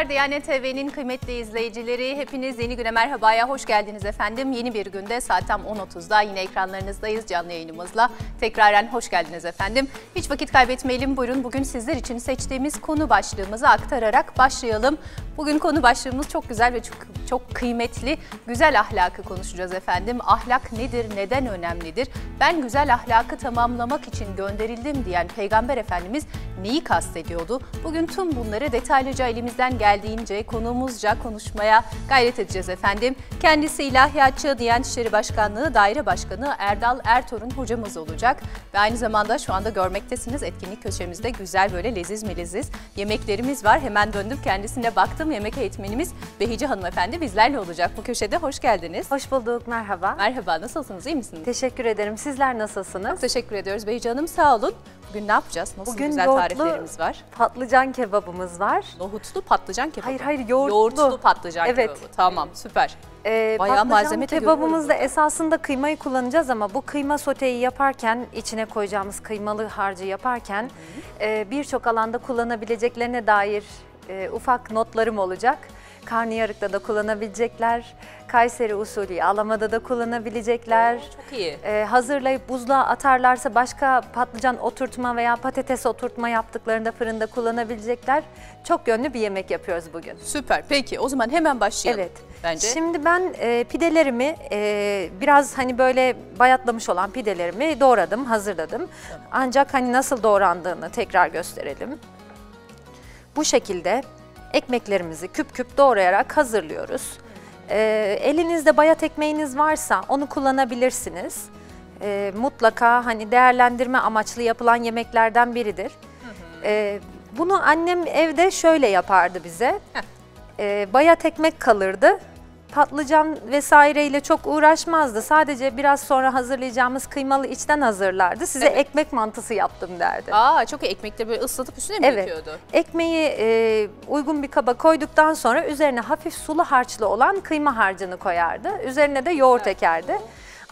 günler Diyanet TV'nin kıymetli izleyicileri. Hepiniz yeni güne merhabaya hoş geldiniz efendim. Yeni bir günde saat tam 10.30'da yine ekranlarınızdayız canlı yayınımızla. Tekraren hoş geldiniz efendim. Hiç vakit kaybetmeyelim. Buyurun bugün sizler için seçtiğimiz konu başlığımızı aktararak başlayalım. Bugün konu başlığımız çok güzel ve çok, çok kıymetli. Güzel ahlakı konuşacağız efendim. Ahlak nedir, neden önemlidir? Ben güzel ahlakı tamamlamak için gönderildim diyen Peygamber Efendimiz neyi kastediyordu? Bugün tüm bunları detaylıca elimizden geldiğince konuğumuzca konuşmaya gayret edeceğiz efendim. Kendisi ilahiyatçı Diyanet İşleri Başkanlığı Daire Başkanı Erdal Ertor'un hocamız olacak olacak. Ve aynı zamanda şu anda görmektesiniz etkinlik köşemizde güzel böyle leziz mi leziz yemeklerimiz var. Hemen döndüm kendisine baktım yemek eğitmenimiz Behici hanımefendi bizlerle olacak bu köşede. Hoş geldiniz. Hoş bulduk merhaba. Merhaba nasılsınız iyi misiniz? Teşekkür ederim sizler nasılsınız? Çok teşekkür ediyoruz Behici Hanım sağ olun. Bugün ne yapacağız? Nasıl Bugün güzel yoğurtlu tariflerimiz var? patlıcan kebabımız var. Nohutlu patlıcan kebabı. Hayır hayır yoğurtlu. Yoğurtlu patlıcan evet. kebabı. Tamam süper. Ee, Bayağı patlıcan malzeme de kebabımızda esasında kıymayı kullanacağız ama bu kıyma soteyi yaparken içine koyacağımız kıymalı harcı yaparken e, birçok alanda kullanabileceklerine dair e, ufak notlarım olacak. Karnıyarık'ta da kullanabilecekler. Kayseri usulü alamada da kullanabilecekler. Oo, çok iyi. Ee, hazırlayıp buzluğa atarlarsa başka patlıcan oturtma veya patates oturtma yaptıklarında fırında kullanabilecekler. Çok yönlü bir yemek yapıyoruz bugün. Süper. Peki o zaman hemen başlayalım. Evet. Bence. Şimdi ben e, pidelerimi e, biraz hani böyle bayatlamış olan pidelerimi doğradım, hazırladım. Tamam. Ancak hani nasıl doğrandığını tekrar gösterelim. Bu şekilde ekmeklerimizi küp küp doğrayarak hazırlıyoruz. E, elinizde bayat ekmeğiniz varsa onu kullanabilirsiniz. E, mutlaka hani değerlendirme amaçlı yapılan yemeklerden biridir. E, bunu annem evde şöyle yapardı bize. E, bayat ekmek kalırdı patlıcan vesaireyle çok uğraşmazdı. Sadece biraz sonra hazırlayacağımız kıymalı içten hazırlardı. Size evet. ekmek mantısı yaptım derdi. Aa çok iyi. Ekmekleri böyle ıslatıp üstüne mi evet. döküyordu? Ekmeği e, uygun bir kaba koyduktan sonra üzerine hafif sulu harçlı olan kıyma harcını koyardı. Üzerine de yoğurt evet. ekerdi.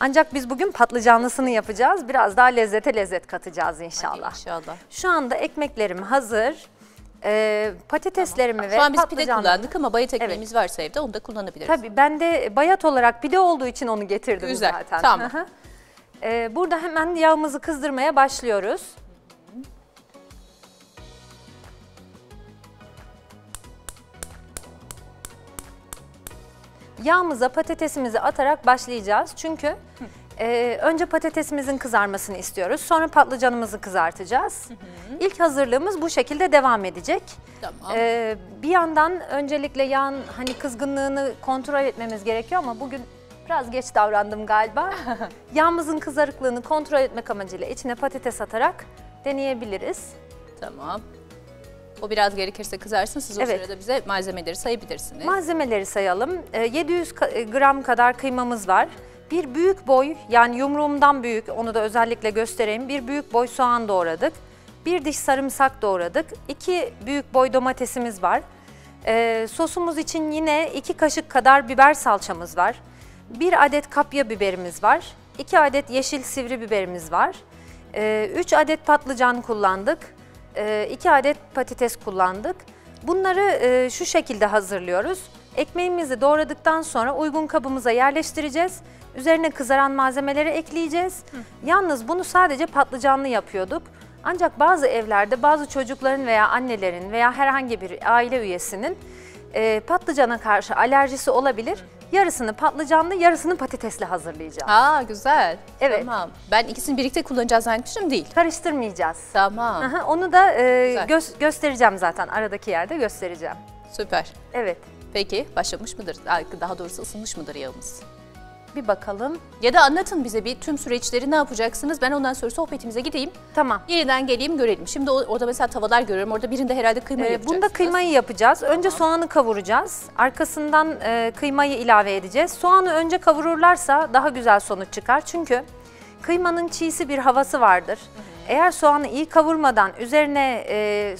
Ancak biz bugün patlıcanlısını yapacağız. Biraz daha lezzete lezzet katacağız inşallah. Hadi inşallah. Şu anda ekmeklerim hazır. E, patateslerimi tamam. ve Şu an biz pide kullandık ama bayat ekmeğimiz evet. varsa evde onu da kullanabiliriz. Tabii ben de bayat olarak pide olduğu için onu getirdim Güzel, zaten. Tamam. E, burada hemen yağımızı kızdırmaya başlıyoruz. Yağımıza patatesimizi atarak başlayacağız. Çünkü ee, önce patatesimizin kızarmasını istiyoruz. Sonra patlıcanımızı kızartacağız. Hı hı. İlk hazırlığımız bu şekilde devam edecek. Tamam. Ee, bir yandan öncelikle yağın hani kızgınlığını kontrol etmemiz gerekiyor ama bugün biraz geç davrandım galiba. Yağımızın kızarıklığını kontrol etmek amacıyla içine patates atarak deneyebiliriz. Tamam. O biraz gerekirse kızarsın. Siz o evet. sırada bize malzemeleri sayabilirsiniz. Malzemeleri sayalım. Ee, 700 gram kadar kıymamız var. Bir büyük boy yani yumruğumdan büyük onu da özellikle göstereyim. Bir büyük boy soğan doğradık. Bir diş sarımsak doğradık. iki büyük boy domatesimiz var. Ee, sosumuz için yine iki kaşık kadar biber salçamız var. Bir adet kapya biberimiz var. 2 adet yeşil sivri biberimiz var. Ee, üç adet patlıcan kullandık. 2 ee, adet patates kullandık. Bunları e, şu şekilde hazırlıyoruz. Ekmeğimizi doğradıktan sonra uygun kabımıza yerleştireceğiz. Üzerine kızaran malzemeleri ekleyeceğiz. Hı. Yalnız bunu sadece patlıcanlı yapıyorduk. Ancak bazı evlerde bazı çocukların veya annelerin veya herhangi bir aile üyesinin e, patlıcana karşı alerjisi olabilir. Yarısını patlıcanlı, yarısını patatesli hazırlayacağız. Aa güzel. Evet. Tamam. Ben ikisini birlikte kullanacağız zannetmişim değil. Karıştırmayacağız. Tamam. Aha, onu da e, gö göstereceğim zaten aradaki yerde göstereceğim. Süper. Evet. Peki başlamış mıdır? Daha doğrusu ısınmış mıdır yağımız? bir bakalım. Ya da anlatın bize bir tüm süreçleri ne yapacaksınız? Ben ondan sonra sohbetimize gideyim. Tamam. Yeniden geleyim görelim. Şimdi orada mesela tavalar görüyorum. Orada birinde herhalde kıymayı ee, yapacaksınız. Bunda kıymayı yapacağız. Tamam. Önce soğanı kavuracağız. Arkasından e, kıymayı ilave edeceğiz. Soğanı önce kavururlarsa daha güzel sonuç çıkar. Çünkü kıymanın çiğsi bir havası vardır. Hı hı. Eğer soğanı iyi kavurmadan üzerine e,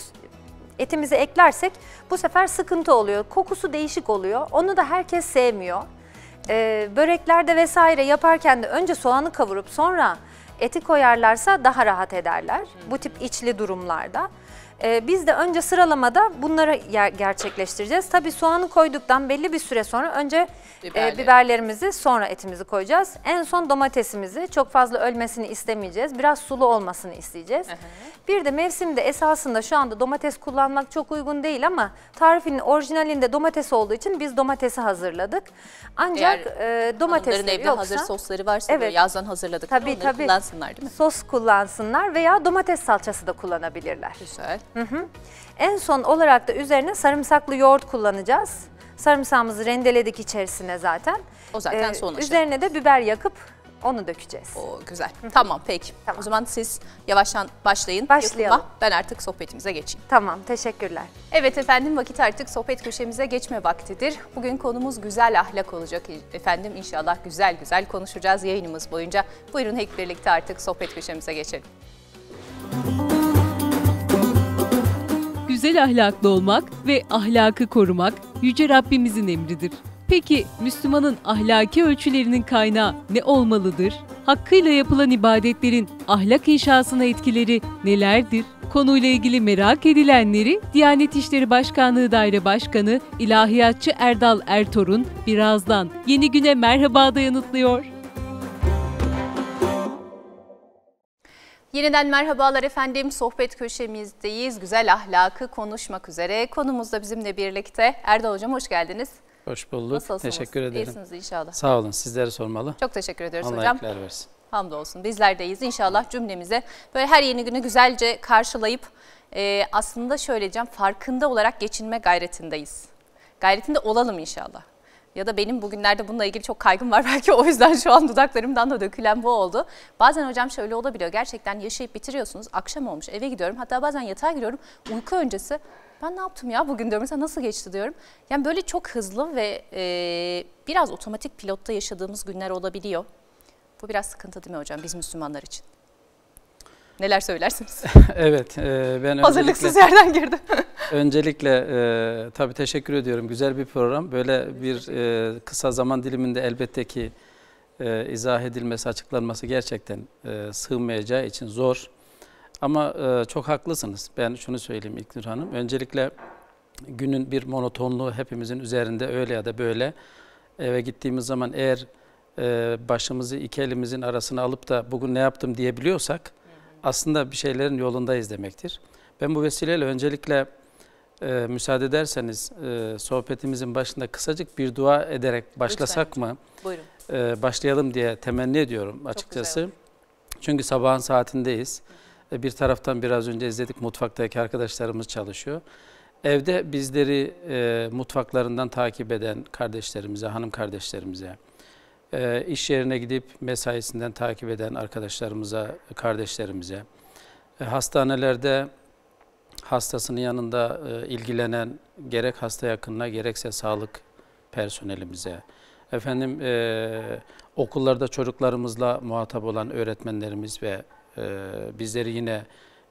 etimizi eklersek bu sefer sıkıntı oluyor. Kokusu değişik oluyor. Onu da herkes sevmiyor e, böreklerde vesaire yaparken de önce soğanı kavurup sonra eti koyarlarsa daha rahat ederler. Hmm. Bu tip içli durumlarda. E, biz de önce sıralamada bunları gerçekleştireceğiz. Tabii soğanı koyduktan belli bir süre sonra önce e, Biberleri. e, biberlerimizi sonra etimizi koyacağız. En son domatesimizi çok fazla ölmesini istemeyeceğiz. Biraz sulu olmasını isteyeceğiz. Hı Bir de mevsimde esasında şu anda domates kullanmak çok uygun değil ama tarifinin orijinalinde domates olduğu için biz domatesi hazırladık. Ancak Eğer e, domatesleri evde hazır sosları varsa evet, yazdan hazırladık. Tabii, onları tabii, kullansınlar değil mi? Sos kullansınlar veya domates salçası da kullanabilirler. Güzel. Hı hı. En son olarak da üzerine sarımsaklı yoğurt kullanacağız. Sarımsağımızı rendeledik içerisine zaten. O zaten ee, son Üzerine de biber yakıp onu dökeceğiz. Oo, güzel. Hı. Tamam peki. Tamam. O zaman siz yavaştan başlayın. Başlayalım. Yapıma. Ben artık sohbetimize geçeyim. Tamam teşekkürler. Evet efendim vakit artık sohbet köşemize geçme vaktidir. Bugün konumuz güzel ahlak olacak efendim. İnşallah güzel güzel konuşacağız yayınımız boyunca. Buyurun hep birlikte artık sohbet köşemize geçelim. Müzik güzel ahlaklı olmak ve ahlakı korumak Yüce Rabbimizin emridir. Peki Müslümanın ahlaki ölçülerinin kaynağı ne olmalıdır? Hakkıyla yapılan ibadetlerin ahlak inşasına etkileri nelerdir? Konuyla ilgili merak edilenleri Diyanet İşleri Başkanlığı Daire Başkanı İlahiyatçı Erdal Ertor'un birazdan Yeni Güne Merhaba'da yanıtlıyor. Yeniden merhabalar efendim. Sohbet köşemizdeyiz. Güzel ahlakı konuşmak üzere. Konumuz da bizimle birlikte. Erdal Hocam hoş geldiniz. Hoş bulduk. Nasılsınız? Teşekkür ederim. İyisiniz inşallah. Sağ olun. sizlere sormalı. Çok teşekkür ediyoruz Allah hocam. Allah versin. Hamdolsun. Bizler deyiz. İnşallah cümlemize böyle her yeni günü güzelce karşılayıp e, aslında şöyle diyeceğim farkında olarak geçinme gayretindeyiz. Gayretinde olalım inşallah ya da benim bugünlerde bununla ilgili çok kaygım var belki o yüzden şu an dudaklarımdan da dökülen bu oldu. Bazen hocam şöyle olabiliyor gerçekten yaşayıp bitiriyorsunuz akşam olmuş eve gidiyorum hatta bazen yatağa giriyorum uyku öncesi ben ne yaptım ya bugün diyorum mesela nasıl geçti diyorum. Yani böyle çok hızlı ve e, biraz otomatik pilotta yaşadığımız günler olabiliyor. Bu biraz sıkıntı değil mi hocam biz Müslümanlar için? Neler söylersiniz? evet. E, ben Hazırlıksız yerden girdim. öncelikle e, tabii teşekkür ediyorum. Güzel bir program. Böyle bir e, kısa zaman diliminde elbette ki e, izah edilmesi, açıklanması gerçekten e, sığmayacağı için zor. Ama e, çok haklısınız. Ben şunu söyleyeyim İlknur Hanım. Öncelikle günün bir monotonluğu hepimizin üzerinde öyle ya da böyle. Eve gittiğimiz zaman eğer e, başımızı iki elimizin arasına alıp da bugün ne yaptım diyebiliyorsak aslında bir şeylerin yolundayız demektir. Ben bu vesileyle öncelikle e, müsaade ederseniz e, sohbetimizin başında kısacık bir dua ederek başlasak Lütfen. mı? Buyurun. E, başlayalım diye temenni ediyorum açıkçası. Çünkü sabahın saatindeyiz. E, bir taraftan biraz önce izledik mutfaktaki arkadaşlarımız çalışıyor. Evde bizleri e, mutfaklarından takip eden kardeşlerimize, hanım kardeşlerimize, e, iş yerine gidip mesaisinden takip eden arkadaşlarımıza, kardeşlerimize, e, hastanelerde hastasının yanında e, ilgilenen gerek hasta yakınına gerekse sağlık personelimize, efendim e, okullarda çocuklarımızla muhatap olan öğretmenlerimiz ve e, bizleri yine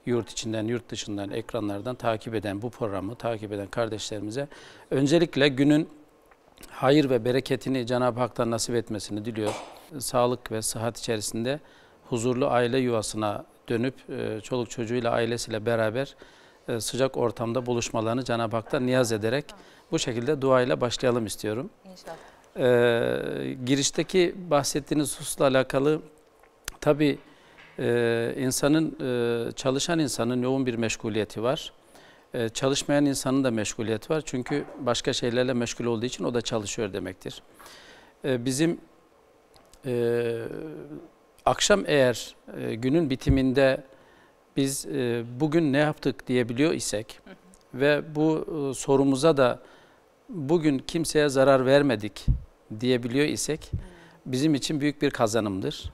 yurt içinden, yurt dışından, ekranlardan takip eden bu programı takip eden kardeşlerimize öncelikle günün hayır ve bereketini Cenab-ı Hak'tan nasip etmesini diliyor. Sağlık ve sıhhat içerisinde huzurlu aile yuvasına dönüp e, çoluk çocuğuyla ailesiyle beraber e, sıcak ortamda buluşmalarını Cenab-ı Hak'tan niyaz ederek bu şekilde duayla başlayalım istiyorum. İnşallah. Ee, girişteki bahsettiğiniz hususla alakalı tabii e, insanın e, çalışan insanın yoğun bir meşguliyeti var. Ee, çalışmayan insanın da meşguliyeti var. Çünkü başka şeylerle meşgul olduğu için o da çalışıyor demektir. Ee, bizim e, akşam eğer e, günün bitiminde biz e, bugün ne yaptık diyebiliyor isek ve bu sorumuza da bugün kimseye zarar vermedik diyebiliyor isek bizim için büyük bir kazanımdır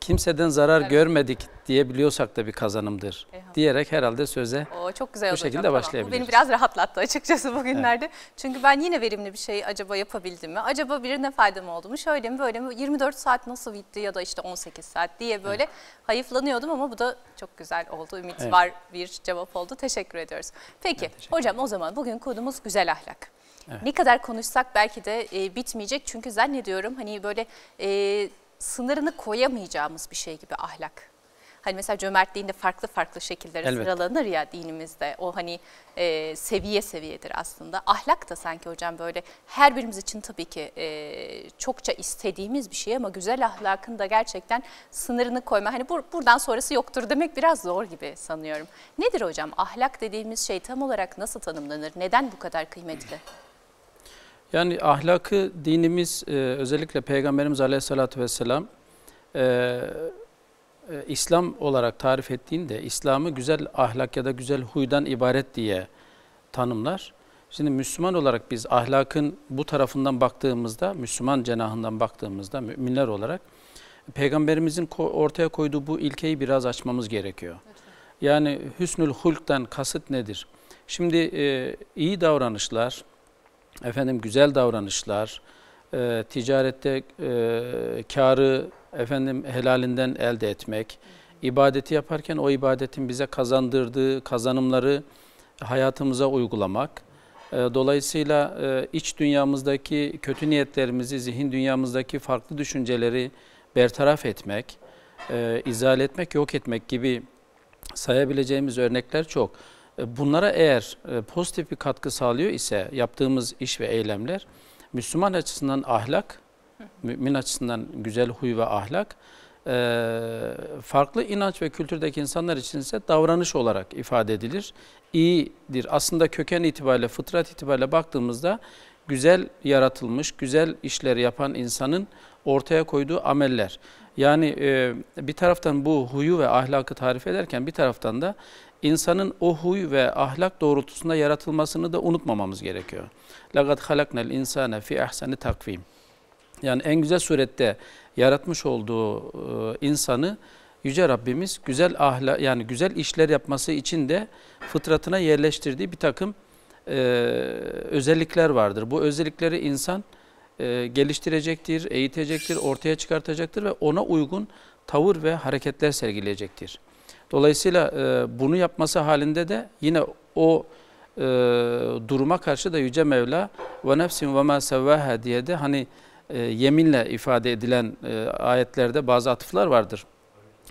kimseden zarar evet. görmedik diyebiliyorsak da bir kazanımdır Eyvallah. diyerek herhalde söze Oo, çok güzel bu şekilde hocam. başlayabiliriz. Tamam. Bu beni biraz rahatlattı açıkçası bugünlerde. Evet. Çünkü ben yine verimli bir şey acaba yapabildim mi? Acaba birine faydam oldu mu? Şöyle mi böyle mi? 24 saat nasıl bitti ya da işte 18 saat diye böyle evet. hayıflanıyordum ama bu da çok güzel oldu. Ümit evet. var bir cevap oldu. Teşekkür ediyoruz. Peki evet, teşekkür hocam o zaman bugün konumuz güzel ahlak. Evet. Ne kadar konuşsak belki de e, bitmeyecek çünkü zannediyorum hani böyle e, sınırını koyamayacağımız bir şey gibi ahlak. Hani mesela cömertliğin de farklı farklı şekilleri Elbette. sıralanır ya dinimizde. O hani e, seviye seviyedir aslında. Ahlak da sanki hocam böyle her birimiz için tabii ki e, çokça istediğimiz bir şey ama güzel ahlakın da gerçekten sınırını koyma. Hani bur buradan sonrası yoktur demek biraz zor gibi sanıyorum. Nedir hocam ahlak dediğimiz şey tam olarak nasıl tanımlanır? Neden bu kadar kıymetli? Yani ahlakı dinimiz e, özellikle Peygamberimiz Aleyhisselatü Vesselam e, e, İslam olarak tarif ettiğinde İslam'ı güzel ahlak ya da güzel huydan ibaret diye tanımlar. Şimdi Müslüman olarak biz ahlakın bu tarafından baktığımızda, Müslüman cenahından baktığımızda müminler olarak Peygamberimizin ortaya koyduğu bu ilkeyi biraz açmamız gerekiyor. Yani hüsnül hulktan kasıt nedir? Şimdi iyi davranışlar, efendim güzel davranışlar, e, ticarette e, karı efendim helalinden elde etmek, ibadeti yaparken o ibadetin bize kazandırdığı kazanımları hayatımıza uygulamak. E, dolayısıyla e, iç dünyamızdaki kötü niyetlerimizi, zihin dünyamızdaki farklı düşünceleri bertaraf etmek, e, izale etmek, yok etmek gibi sayabileceğimiz örnekler çok. E, bunlara eğer e, pozitif bir katkı sağlıyor ise yaptığımız iş ve eylemler Müslüman açısından ahlak, mümin açısından güzel huy ve ahlak, e, farklı inanç ve kültürdeki insanlar için ise davranış olarak ifade edilir. İyidir. Aslında köken itibariyle, fıtrat itibariyle baktığımızda güzel yaratılmış, güzel işleri yapan insanın ortaya koyduğu ameller. Yani bir taraftan bu huyu ve ahlakı tarif ederken bir taraftan da insanın o huy ve ahlak doğrultusunda yaratılmasını da unutmamamız gerekiyor. Lakat halaknel insane fi ahseni takvim. Yani en güzel surette yaratmış olduğu e, insanı yüce Rabbimiz güzel ahla yani güzel işler yapması için de fıtratına yerleştirdiği bir takım e, özellikler vardır. Bu özellikleri insan e, geliştirecektir, eğitecektir, ortaya çıkartacaktır ve ona uygun tavır ve hareketler sergileyecektir. Dolayısıyla e, bunu yapması halinde de yine o e, duruma karşı da Yüce Mevla ve nefsin ve ma sevvaha diye de hani e, yeminle ifade edilen e, ayetlerde bazı atıflar vardır.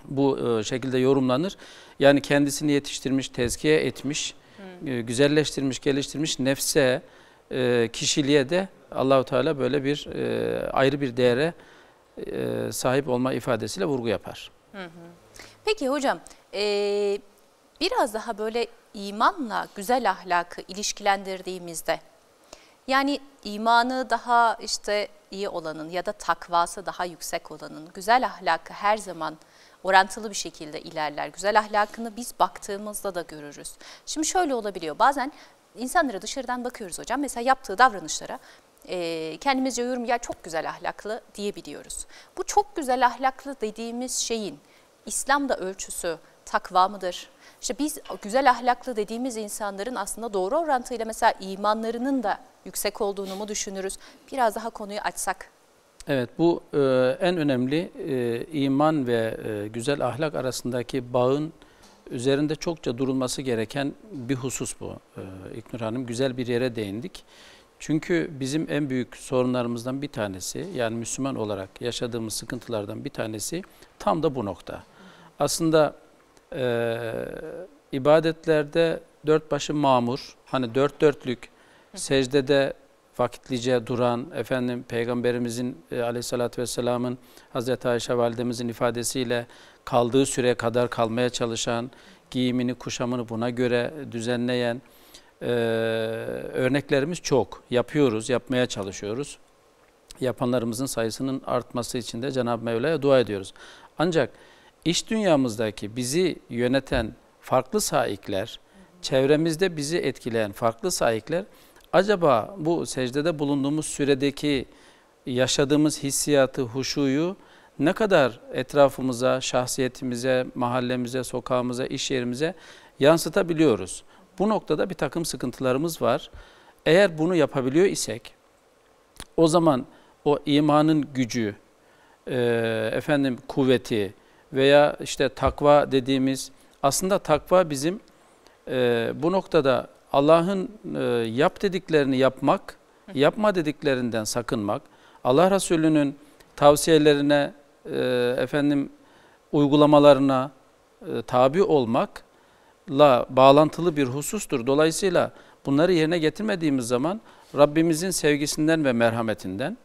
Bu e, şekilde yorumlanır. Yani kendisini yetiştirmiş, tezkiye etmiş, e, güzelleştirmiş, geliştirmiş nefse, e, kişiliğe de Allahu Teala böyle bir e, ayrı bir değere e, sahip olma ifadesiyle vurgu yapar. Hı hı. Peki hocam e, biraz daha böyle imanla güzel ahlakı ilişkilendirdiğimizde yani imanı daha işte iyi olanın ya da takvası daha yüksek olanın güzel ahlakı her zaman orantılı bir şekilde ilerler. Güzel ahlakını biz baktığımızda da görürüz. Şimdi şöyle olabiliyor bazen insanlara dışarıdan bakıyoruz hocam mesela yaptığı davranışlara e, kendimizce yorum ya çok güzel ahlaklı diyebiliyoruz. Bu çok güzel ahlaklı dediğimiz şeyin İslam'da ölçüsü takva mıdır? İşte biz güzel ahlaklı dediğimiz insanların aslında doğru orantıyla mesela imanlarının da yüksek olduğunu mu düşünürüz? Biraz daha konuyu açsak. Evet bu e, en önemli e, iman ve e, güzel ahlak arasındaki bağın üzerinde çokça durulması gereken bir husus bu. E, İknur Hanım güzel bir yere değindik. Çünkü bizim en büyük sorunlarımızdan bir tanesi yani Müslüman olarak yaşadığımız sıkıntılardan bir tanesi tam da bu nokta. Aslında e, ibadetlerde dört başı mamur, hani dört dörtlük, secdede vakitlice duran, efendim Peygamberimizin e, aleyhissalatü vesselamın Hazreti Ayşe validemizin ifadesiyle kaldığı süre kadar kalmaya çalışan, giyimini, kuşamını buna göre düzenleyen e, örneklerimiz çok. Yapıyoruz, yapmaya çalışıyoruz. Yapanlarımızın sayısının artması için de Cenab-ı Mevla'ya dua ediyoruz. Ancak iş dünyamızdaki bizi yöneten farklı saikler, çevremizde bizi etkileyen farklı saikler acaba bu secdede bulunduğumuz süredeki yaşadığımız hissiyatı, huşuyu ne kadar etrafımıza, şahsiyetimize, mahallemize, sokağımıza, iş yerimize yansıtabiliyoruz? Bu noktada bir takım sıkıntılarımız var. Eğer bunu yapabiliyor isek o zaman o imanın gücü, efendim kuvveti, veya işte takva dediğimiz aslında takva bizim e, bu noktada Allah'ın e, yap dediklerini yapmak, yapma dediklerinden sakınmak, Allah Resulü'nün tavsiyelerine, e, efendim uygulamalarına e, tabi olmakla bağlantılı bir husustur. Dolayısıyla bunları yerine getirmediğimiz zaman Rabbimizin sevgisinden ve merhametinden,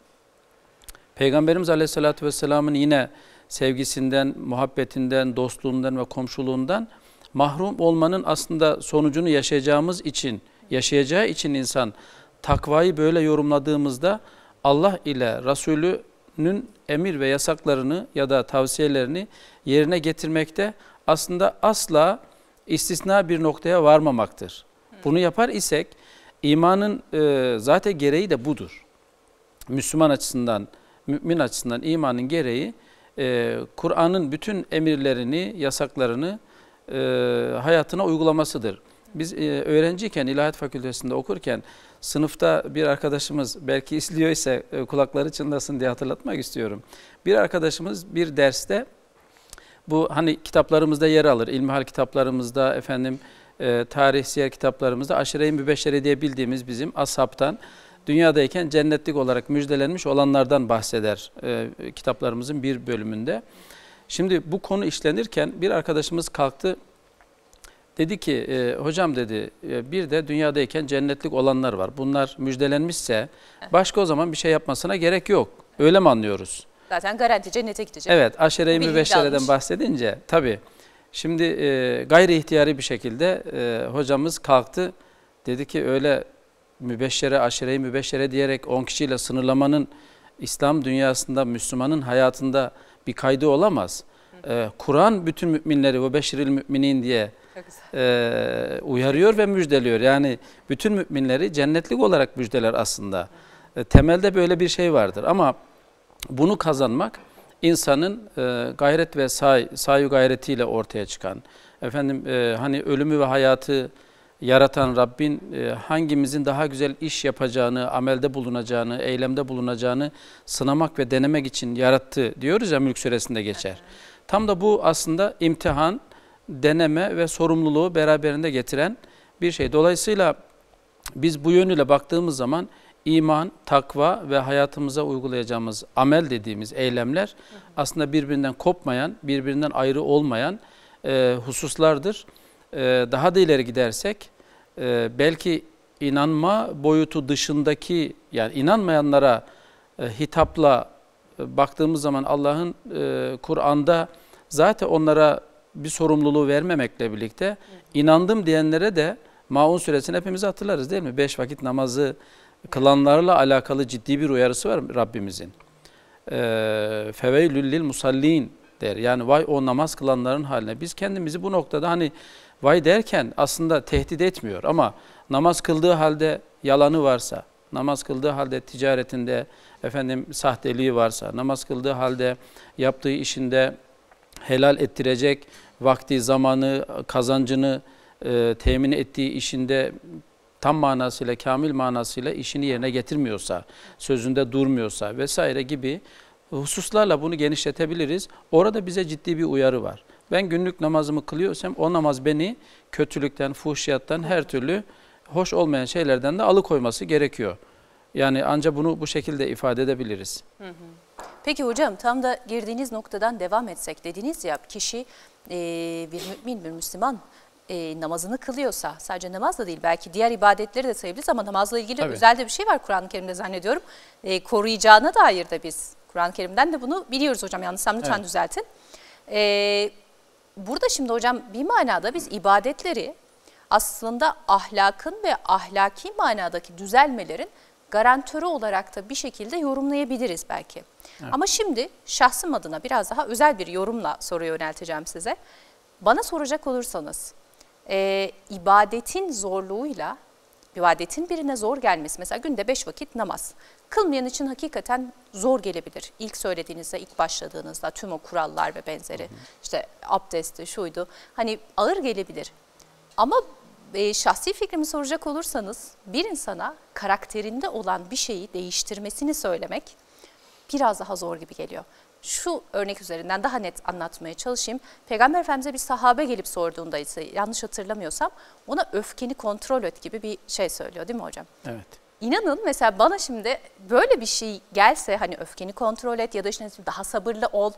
Peygamberimiz Aleyhisselatü Vesselam'ın yine sevgisinden, muhabbetinden, dostluğundan ve komşuluğundan mahrum olmanın aslında sonucunu yaşayacağımız için, yaşayacağı için insan takvayı böyle yorumladığımızda Allah ile Resulü'nün emir ve yasaklarını ya da tavsiyelerini yerine getirmekte aslında asla istisna bir noktaya varmamaktır. Bunu yapar isek imanın e, zaten gereği de budur. Müslüman açısından, mümin açısından imanın gereği e, Kur'an'ın bütün emirlerini, yasaklarını e, hayatına uygulamasıdır. Biz e, öğrenciyken, ilahiyat fakültesinde okurken sınıfta bir arkadaşımız belki izliyor ise e, kulakları çınlasın diye hatırlatmak istiyorum. Bir arkadaşımız bir derste bu hani kitaplarımızda yer alır. İlmihal kitaplarımızda efendim e, tarih siyer kitaplarımızda aşire-i mübeşşere diye bildiğimiz bizim ashabtan dünyadayken cennetlik olarak müjdelenmiş olanlardan bahseder e, kitaplarımızın bir bölümünde. Şimdi bu konu işlenirken bir arkadaşımız kalktı dedi ki e, hocam dedi e, bir de dünyadayken cennetlik olanlar var. Bunlar müjdelenmişse başka o zaman bir şey yapmasına gerek yok. Öyle mi anlıyoruz? Zaten garanti cennete gidecek. Evet aşere-i mübeşşereden bahsedince tabii. Şimdi e, gayri ihtiyari bir şekilde e, hocamız kalktı. Dedi ki öyle mübeşşere, aşireyi mübeşşere diyerek 10 kişiyle sınırlamanın İslam dünyasında, Müslümanın hayatında bir kaydı olamaz. Ee, Kur'an bütün müminleri ve beşiril müminin diye e, uyarıyor ve müjdeliyor. Yani bütün müminleri cennetlik olarak müjdeler aslında. E, temelde böyle bir şey vardır ama bunu kazanmak insanın e, gayret ve say, sayu gayretiyle ortaya çıkan, efendim e, hani ölümü ve hayatı yaratan Rabbin e, hangimizin daha güzel iş yapacağını, amelde bulunacağını, eylemde bulunacağını sınamak ve denemek için yarattı diyoruz ya Mülk Suresinde geçer. Tam da bu aslında imtihan, deneme ve sorumluluğu beraberinde getiren bir şey. Dolayısıyla biz bu yönüyle baktığımız zaman iman, takva ve hayatımıza uygulayacağımız amel dediğimiz eylemler aslında birbirinden kopmayan, birbirinden ayrı olmayan e, hususlardır. Ee, daha da ileri gidersek e, belki inanma boyutu dışındaki yani inanmayanlara e, hitapla e, baktığımız zaman Allah'ın Kur'an'da zaten onlara bir sorumluluğu vermemekle birlikte inandım diyenlere de Maun suresini hepimiz hatırlarız değil mi? Beş vakit namazı kılanlarla alakalı ciddi bir uyarısı var Rabbimizin. Ee, feveylül lil musallin der. Yani vay o namaz kılanların haline. Biz kendimizi bu noktada hani vay derken aslında tehdit etmiyor ama namaz kıldığı halde yalanı varsa, namaz kıldığı halde ticaretinde efendim sahteliği varsa, namaz kıldığı halde yaptığı işinde helal ettirecek vakti, zamanı, kazancını e, temin ettiği işinde tam manasıyla, kamil manasıyla işini yerine getirmiyorsa, sözünde durmuyorsa vesaire gibi hususlarla bunu genişletebiliriz. Orada bize ciddi bir uyarı var. Ben günlük namazımı kılıyorsam o namaz beni kötülükten, fuhşiyattan, her türlü hoş olmayan şeylerden de alıkoyması gerekiyor. Yani ancak bunu bu şekilde ifade edebiliriz. Peki hocam tam da girdiğiniz noktadan devam etsek dediniz ya kişi bir mümin bir Müslüman namazını kılıyorsa sadece namazla değil belki diğer ibadetleri de sayabiliriz ama namazla ilgili Tabii. özel de bir şey var Kur'an-ı Kerim'de zannediyorum. E, koruyacağına dair de biz Kur'an-ı Kerim'den de bunu biliyoruz hocam yanlışsam lütfen evet. düzeltin. E, burada şimdi hocam bir manada biz ibadetleri aslında ahlakın ve ahlaki manadaki düzelmelerin garantörü olarak da bir şekilde yorumlayabiliriz belki. Evet. Ama şimdi şahsım adına biraz daha özel bir yorumla soru yönelteceğim size. Bana soracak olursanız e, ibadetin zorluğuyla ibadetin birine zor gelmesi mesela günde beş vakit namaz. Kılmayan için hakikaten zor gelebilir. İlk söylediğinizde, ilk başladığınızda tüm o kurallar ve benzeri hı hı. işte abdesti şuydu hani ağır gelebilir. Ama e, şahsi fikrimi soracak olursanız bir insana karakterinde olan bir şeyi değiştirmesini söylemek biraz daha zor gibi geliyor şu örnek üzerinden daha net anlatmaya çalışayım. Peygamber Efendimiz'e bir sahabe gelip sorduğunda ise yanlış hatırlamıyorsam ona öfkeni kontrol et gibi bir şey söylüyor değil mi hocam? Evet. İnanın mesela bana şimdi böyle bir şey gelse hani öfkeni kontrol et ya da işte daha sabırlı ol.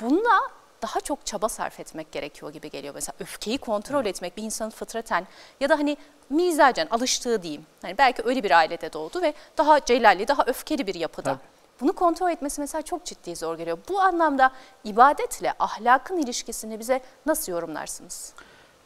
Bununla daha çok çaba sarf etmek gerekiyor gibi geliyor. Mesela öfkeyi kontrol evet. etmek bir insanın fıtraten ya da hani mizacen alıştığı diyeyim. Hani belki öyle bir ailede doğdu ve daha celalli, daha öfkeli bir yapıda. Tabii bunu kontrol etmesi mesela çok ciddi zor geliyor. Bu anlamda ibadetle ahlakın ilişkisini bize nasıl yorumlarsınız?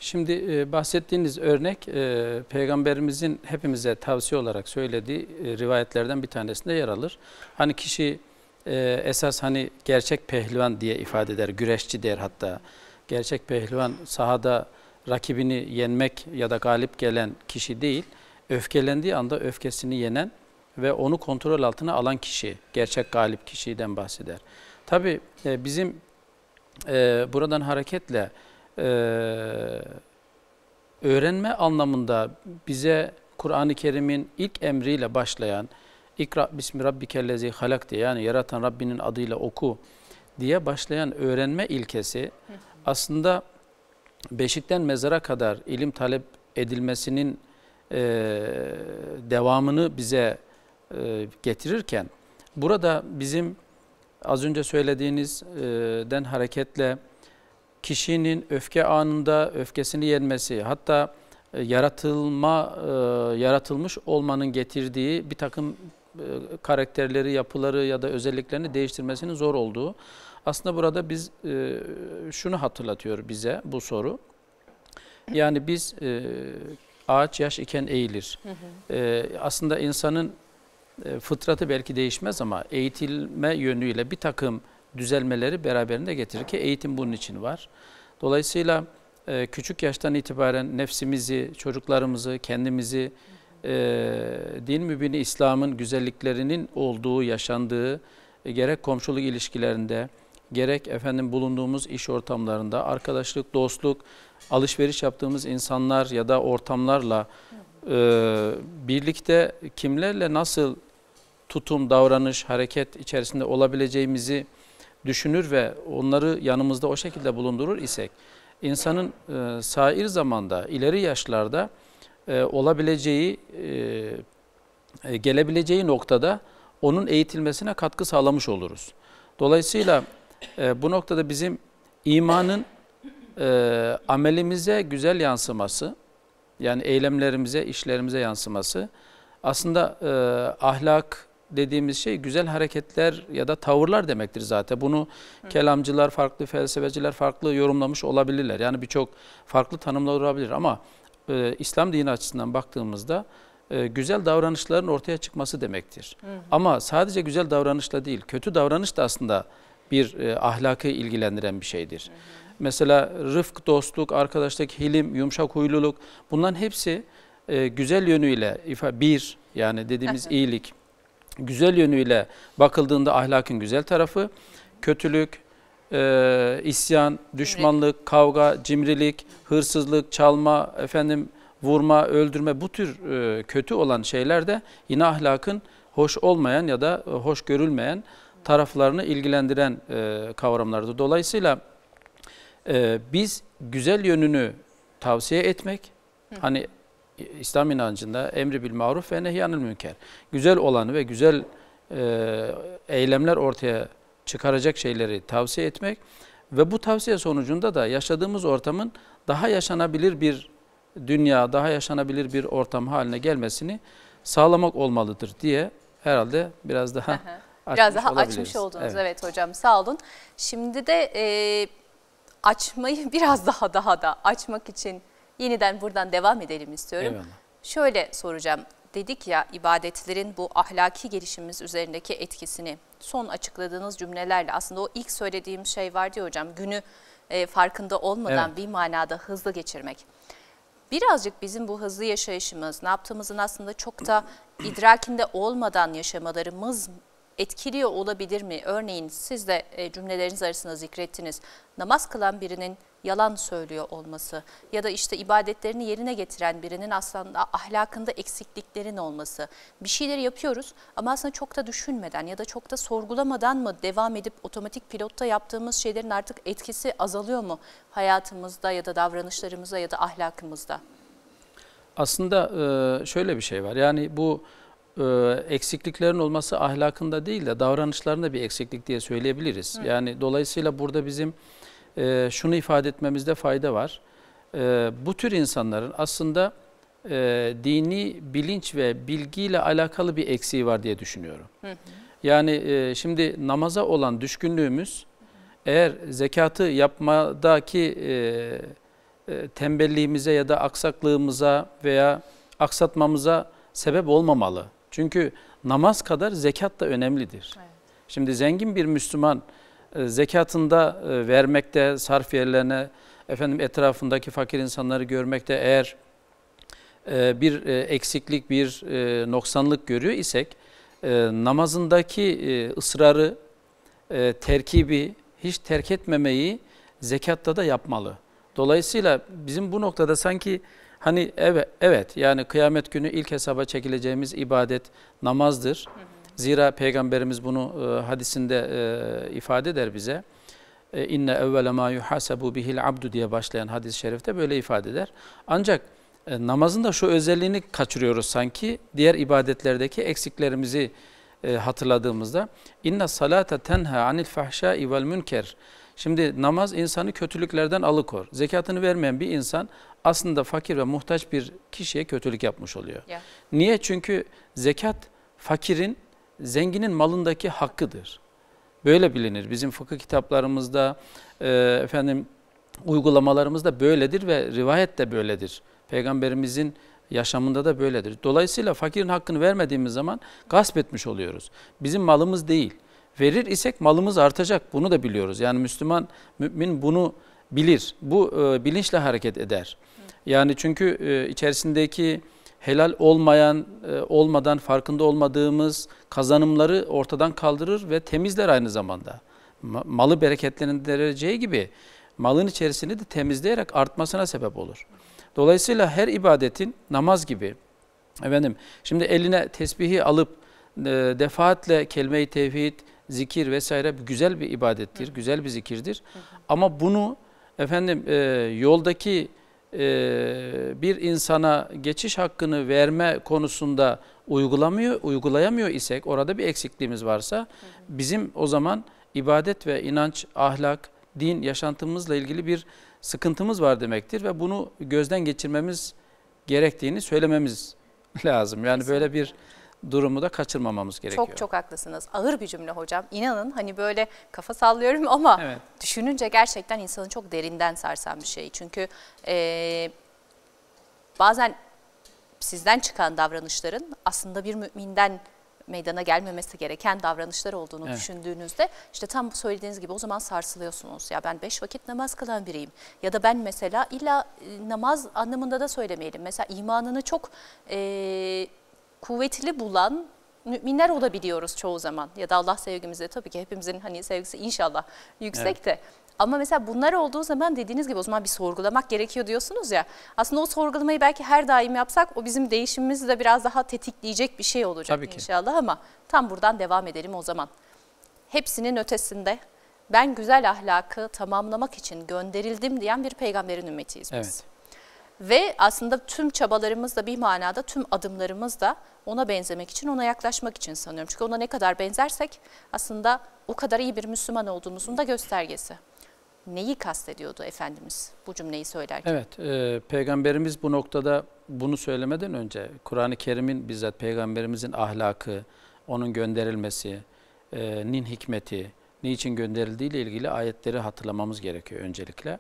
Şimdi e, bahsettiğiniz örnek e, peygamberimizin hepimize tavsiye olarak söylediği e, rivayetlerden bir tanesinde yer alır. Hani kişi e, esas hani gerçek pehlivan diye ifade eder, güreşçi der hatta. Gerçek pehlivan sahada rakibini yenmek ya da galip gelen kişi değil, öfkelendiği anda öfkesini yenen ve onu kontrol altına alan kişi, gerçek galip kişiden bahseder. Tabi e, bizim e, buradan hareketle e, öğrenme anlamında bize Kur'an-ı Kerim'in ilk emriyle başlayan İkra bismi rabbikellezi halak diye yani yaratan Rabbinin adıyla oku diye başlayan öğrenme ilkesi aslında beşikten mezara kadar ilim talep edilmesinin e, devamını bize e, getirirken burada bizim az önce söylediğinizden hareketle kişinin öfke anında öfkesini yenmesi hatta e, yaratılma e, yaratılmış olmanın getirdiği bir takım karakterleri, yapıları ya da özelliklerini değiştirmesinin zor olduğu. Aslında burada biz şunu hatırlatıyor bize bu soru. Yani biz ağaç yaş iken eğilir. Hı hı. Aslında insanın e, fıtratı belki değişmez ama eğitilme yönüyle bir takım düzelmeleri beraberinde getirir ki eğitim bunun için var. Dolayısıyla e, küçük yaştan itibaren nefsimizi, çocuklarımızı, kendimizi e, din mübini İslam'ın güzelliklerinin olduğu, yaşandığı gerek komşuluk ilişkilerinde, gerek efendim bulunduğumuz iş ortamlarında, arkadaşlık, dostluk, alışveriş yaptığımız insanlar ya da ortamlarla e, birlikte kimlerle nasıl tutum, davranış, hareket içerisinde olabileceğimizi düşünür ve onları yanımızda o şekilde bulundurur isek, insanın e, sair zamanda, ileri yaşlarda e, olabileceği, e, e, gelebileceği noktada onun eğitilmesine katkı sağlamış oluruz. Dolayısıyla e, bu noktada bizim imanın e, amelimize güzel yansıması, yani eylemlerimize, işlerimize yansıması, aslında e, ahlak, dediğimiz şey güzel hareketler ya da tavırlar demektir zaten. Bunu Hı. kelamcılar, farklı felsefeciler farklı yorumlamış olabilirler. Yani birçok farklı tanımlar olabilir ama e, İslam dini açısından baktığımızda e, güzel davranışların ortaya çıkması demektir. Hı. Ama sadece güzel davranışla değil, kötü davranış da aslında bir e, ahlakı ilgilendiren bir şeydir. Hı. Mesela rıfk, dostluk, arkadaşlık, hilim, yumuşak huyluluk bunların hepsi e, güzel yönüyle bir yani dediğimiz iyilik güzel yönüyle bakıldığında ahlakın güzel tarafı, kötülük, e, isyan, düşmanlık, kavga, cimrilik, hırsızlık, çalma, efendim vurma, öldürme bu tür e, kötü olan şeyler de yine ahlakın hoş olmayan ya da e, hoş görülmeyen taraflarını ilgilendiren e, kavramlardır. Dolayısıyla e, biz güzel yönünü tavsiye etmek, Hı. hani İslam inancında emri bil maruf ve nehyanil münker. Güzel olanı ve güzel e, eylemler ortaya çıkaracak şeyleri tavsiye etmek ve bu tavsiye sonucunda da yaşadığımız ortamın daha yaşanabilir bir dünya, daha yaşanabilir bir ortam haline gelmesini sağlamak olmalıdır diye herhalde biraz daha Biraz daha olabiliriz. açmış oldunuz evet. evet hocam sağ olun. Şimdi de e, açmayı biraz daha daha da açmak için yeniden buradan devam edelim istiyorum. Eyvallah. Şöyle soracağım. Dedik ya ibadetlerin bu ahlaki gelişimimiz üzerindeki etkisini son açıkladığınız cümlelerle aslında o ilk söylediğim şey var ya hocam günü e, farkında olmadan evet. bir manada hızlı geçirmek. Birazcık bizim bu hızlı yaşayışımız, ne yaptığımızın aslında çok da idrakinde olmadan yaşamalarımız etkiliyor olabilir mi? Örneğin siz de e, cümleleriniz arasında zikrettiniz. Namaz kılan birinin yalan söylüyor olması ya da işte ibadetlerini yerine getiren birinin aslında ahlakında eksikliklerin olması. Bir şeyleri yapıyoruz ama aslında çok da düşünmeden ya da çok da sorgulamadan mı devam edip otomatik pilotta yaptığımız şeylerin artık etkisi azalıyor mu hayatımızda ya da davranışlarımızda ya da ahlakımızda? Aslında e, şöyle bir şey var yani bu e, eksikliklerin olması ahlakında değil de davranışlarında bir eksiklik diye söyleyebiliriz. Hı. Yani dolayısıyla burada bizim e, şunu ifade etmemizde fayda var. E, bu tür insanların aslında e, dini bilinç ve bilgiyle alakalı bir eksiği var diye düşünüyorum. Hı hı. Yani e, şimdi namaza olan düşkünlüğümüz hı hı. eğer zekatı yapmadaki e, e, tembelliğimize ya da aksaklığımıza veya aksatmamıza sebep olmamalı. Çünkü namaz kadar zekat da önemlidir. Evet. Şimdi zengin bir Müslüman e, zekatında e, vermekte, sarf yerlerine, efendim etrafındaki fakir insanları görmekte eğer e, bir eksiklik, bir noksanlık görüyor isek namazındaki ısrarı, terkibi, hiç terk etmemeyi zekatta da yapmalı. Dolayısıyla bizim bu noktada sanki hani evet, evet yani kıyamet günü ilk hesaba çekileceğimiz ibadet namazdır. Hı hı. Zira Peygamberimiz bunu e, hadisinde e, ifade eder bize. E, İnne evvele ma yuhasebu bihil abdu diye başlayan hadis-i şerifte böyle ifade eder. Ancak e, namazın da şu özelliğini kaçırıyoruz sanki. Diğer ibadetlerdeki eksiklerimizi e, hatırladığımızda. İnne salata tenha anil fahşai vel münker. Şimdi namaz insanı kötülüklerden alıkor. Zekatını vermeyen bir insan aslında fakir ve muhtaç bir kişiye kötülük yapmış oluyor. Yeah. Niye? Çünkü zekat fakirin zenginin malındaki hakkıdır. Böyle bilinir. Bizim fıkıh kitaplarımızda, e, efendim uygulamalarımızda böyledir ve rivayet de böyledir. Peygamberimizin yaşamında da böyledir. Dolayısıyla fakirin hakkını vermediğimiz zaman gasp etmiş oluyoruz. Bizim malımız değil. Verir isek malımız artacak. Bunu da biliyoruz. Yani Müslüman, mümin bunu bilir. Bu e, bilinçle hareket eder. Yani çünkü e, içerisindeki helal olmayan, e, olmadan farkında olmadığımız kazanımları ortadan kaldırır ve temizler aynı zamanda. Malı bereketlendireceği gibi malın içerisini de temizleyerek artmasına sebep olur. Dolayısıyla her ibadetin namaz gibi, efendim şimdi eline tesbihi alıp e, defaatle kelime-i tevhid, zikir vesaire güzel bir ibadettir, güzel bir zikirdir. Ama bunu efendim e, yoldaki e, bir insana geçiş hakkını verme konusunda uygulamıyor, uygulayamıyor isek orada bir eksikliğimiz varsa bizim o zaman ibadet ve inanç, ahlak, din yaşantımızla ilgili bir sıkıntımız var demektir ve bunu gözden geçirmemiz gerektiğini söylememiz lazım. Yani böyle bir durumu da kaçırmamamız gerekiyor. Çok çok haklısınız. Ağır bir cümle hocam. İnanın hani böyle kafa sallıyorum ama evet. düşününce gerçekten insanı çok derinden sarsan bir şey. Çünkü e, bazen sizden çıkan davranışların aslında bir müminden meydana gelmemesi gereken davranışlar olduğunu evet. düşündüğünüzde işte tam bu söylediğiniz gibi o zaman sarsılıyorsunuz. Ya ben beş vakit namaz kılan biriyim ya da ben mesela illa namaz anlamında da söylemeyelim. Mesela imanını çok... E, kuvvetli bulan müminler olabiliyoruz çoğu zaman. Ya da Allah sevgimizde tabii ki hepimizin hani sevgisi inşallah yüksek evet. de. Ama mesela bunlar olduğu zaman dediğiniz gibi o zaman bir sorgulamak gerekiyor diyorsunuz ya. Aslında o sorgulamayı belki her daim yapsak o bizim değişimimizi de biraz daha tetikleyecek bir şey olacak tabii ki. inşallah ama tam buradan devam edelim o zaman. Hepsinin ötesinde ben güzel ahlakı tamamlamak için gönderildim diyen bir peygamberin ümmetiyiz biz. Evet. Ve aslında tüm çabalarımız da bir manada tüm adımlarımız da ona benzemek için, ona yaklaşmak için sanıyorum. Çünkü ona ne kadar benzersek aslında o kadar iyi bir Müslüman olduğumuzun da göstergesi. Neyi kastediyordu Efendimiz bu cümleyi söylerken? Evet, e, Peygamberimiz bu noktada bunu söylemeden önce Kur'an-ı Kerim'in bizzat Peygamberimizin ahlakı, onun gönderilmesi, e, nin hikmeti, niçin gönderildiği ile ilgili ayetleri hatırlamamız gerekiyor öncelikle.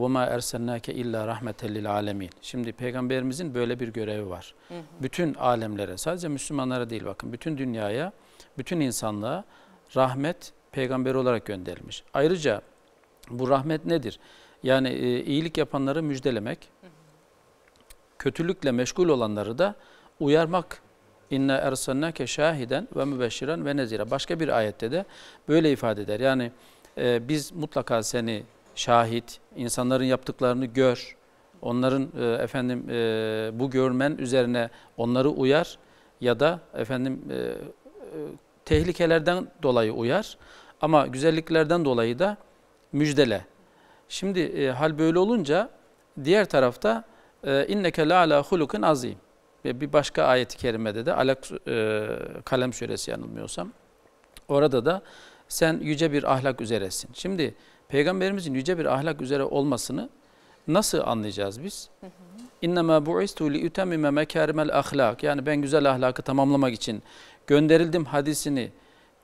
وَمَا اَرْسَلْنَاكَ اِلَّا رَحْمَةً لِلْعَالَمِينَ Şimdi peygamberimizin böyle bir görevi var. Hı hı. Bütün alemlere, sadece Müslümanlara değil bakın, bütün dünyaya, bütün insanlığa rahmet peygamber olarak gönderilmiş. Ayrıca bu rahmet nedir? Yani e, iyilik yapanları müjdelemek, hı hı. kötülükle meşgul olanları da uyarmak. İnne ersennake şahiden ve mübeşşiren ve nezire. Başka bir ayette de böyle ifade eder. Yani e, biz mutlaka seni şahit, insanların yaptıklarını gör. Onların e, efendim e, bu görmen üzerine onları uyar ya da efendim e, e, tehlikelerden dolayı uyar ama güzelliklerden dolayı da müjdele. Şimdi e, hal böyle olunca diğer tarafta e, inneke la ala hulukun azim. Ve bir başka ayet-i kerimede de Alak e, Kalem suresi yanılmıyorsam orada da sen yüce bir ahlak üzeresin. Şimdi Peygamberimizin yüce bir ahlak üzere olmasını nasıl anlayacağız biz? İnnemâ bu'istu li ütemmime mekârimel ahlak. Yani ben güzel ahlakı tamamlamak için gönderildim hadisini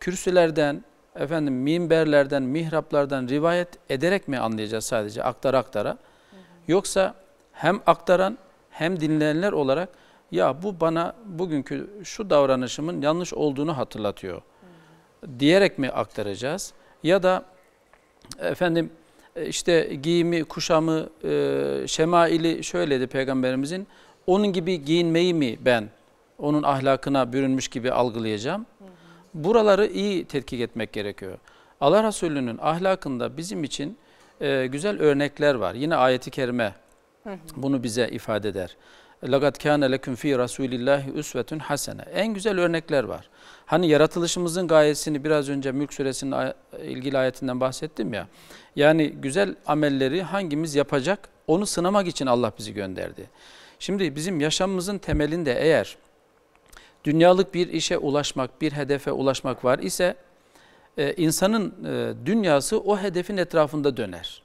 kürsülerden, efendim minberlerden, mihraplardan rivayet ederek mi anlayacağız sadece aktara aktara? Yoksa hem aktaran hem dinleyenler olarak ya bu bana bugünkü şu davranışımın yanlış olduğunu hatırlatıyor hı. diyerek mi aktaracağız? Ya da efendim e, işte giyimi, kuşamı, e, şemaili şöyleydi Peygamberimizin. Onun gibi giyinmeyi mi ben onun ahlakına bürünmüş gibi algılayacağım? Buraları iyi tetkik etmek gerekiyor. Allah Resulü'nün ahlakında bizim için e, güzel örnekler var. Yine ayeti kerime bunu bize ifade eder. لَقَدْ كَانَ لَكُمْ ف۪ي رَسُولِ اللّٰهِ اُسْوَةٌ حَسَنَ En güzel örnekler var. Hani yaratılışımızın gayesini biraz önce Mülk Suresinin ilgili ayetinden bahsettim ya. Yani güzel amelleri hangimiz yapacak onu sınamak için Allah bizi gönderdi. Şimdi bizim yaşamımızın temelinde eğer dünyalık bir işe ulaşmak, bir hedefe ulaşmak var ise e, insanın e, dünyası o hedefin etrafında döner.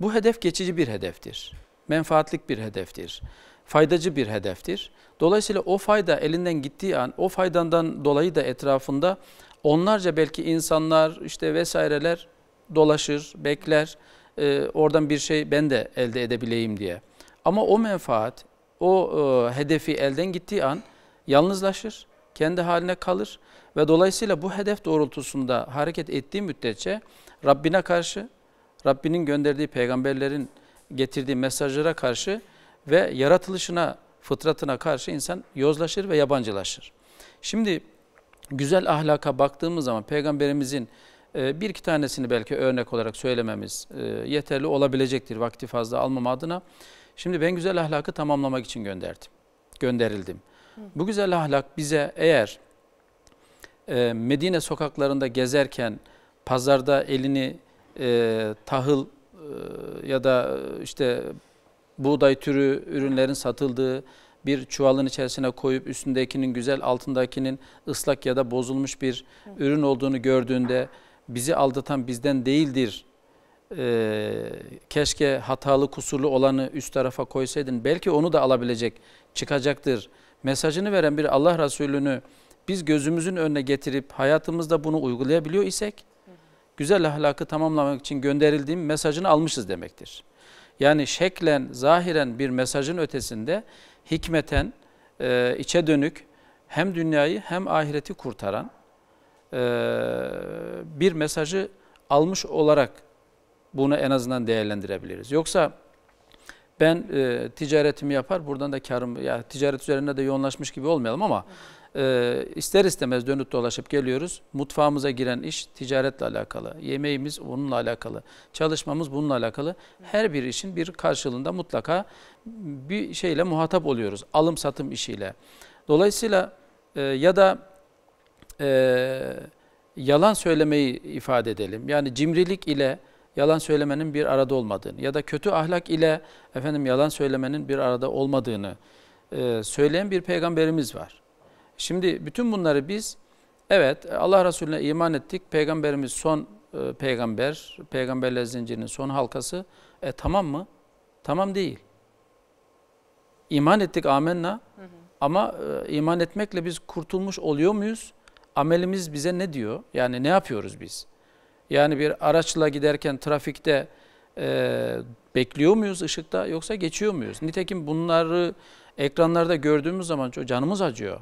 Bu hedef geçici bir hedeftir. Menfaatlik bir hedeftir. Faydacı bir hedeftir. Dolayısıyla o fayda elinden gittiği an o faydandan dolayı da etrafında onlarca belki insanlar işte vesaireler dolaşır, bekler. E, oradan bir şey ben de elde edebileyim diye. Ama o menfaat, o e, hedefi elden gittiği an yalnızlaşır, kendi haline kalır ve dolayısıyla bu hedef doğrultusunda hareket ettiği müddetçe Rabbine karşı, Rabbinin gönderdiği peygamberlerin getirdiği mesajlara karşı ve yaratılışına fıtratına karşı insan yozlaşır ve yabancılaşır. Şimdi güzel ahlaka baktığımız zaman peygamberimizin e, bir iki tanesini belki örnek olarak söylememiz e, yeterli olabilecektir vakti fazla almam adına. Şimdi ben güzel ahlakı tamamlamak için gönderdim, gönderildim. Bu güzel ahlak bize eğer e, Medine sokaklarında gezerken pazarda elini tahıl ya da işte buğday türü ürünlerin satıldığı, bir çuvalın içerisine koyup üstündekinin güzel, altındakinin ıslak ya da bozulmuş bir ürün olduğunu gördüğünde bizi aldatan bizden değildir. Ee, keşke hatalı kusurlu olanı üst tarafa koysaydın belki onu da alabilecek çıkacaktır. Mesajını veren bir Allah Resulü'nü biz gözümüzün önüne getirip hayatımızda bunu uygulayabiliyor isek güzel ahlakı tamamlamak için gönderildiğim mesajını almışız demektir. Yani şeklen, zahiren bir mesajın ötesinde hikmeten e, içe dönük hem dünyayı hem ahireti kurtaran e, bir mesajı almış olarak bunu en azından değerlendirebiliriz. Yoksa ben e, ticaretimi yapar buradan da karım ya ticaret üzerinde de yoğunlaşmış gibi olmayalım ama e, ister istemez dönüp dolaşıp geliyoruz. Mutfağımıza giren iş ticaretle alakalı, yemeğimiz onunla alakalı, çalışmamız bununla alakalı. Her bir işin bir karşılığında mutlaka bir şeyle muhatap oluyoruz. Alım satım işiyle. Dolayısıyla e, ya da e, yalan söylemeyi ifade edelim. Yani cimrilik ile yalan söylemenin bir arada olmadığını ya da kötü ahlak ile efendim yalan söylemenin bir arada olmadığını e, söyleyen bir peygamberimiz var. Şimdi bütün bunları biz evet Allah Resulüne iman ettik. Peygamberimiz son e, peygamber, peygamberler zincirinin son halkası. E tamam mı? Tamam değil. İman ettik amenna hı hı. ama e, iman etmekle biz kurtulmuş oluyor muyuz? Amelimiz bize ne diyor? Yani ne yapıyoruz biz? Yani bir araçla giderken trafikte e, bekliyor muyuz ışıkta yoksa geçiyor muyuz? Nitekim bunları ekranlarda gördüğümüz zaman canımız acıyor.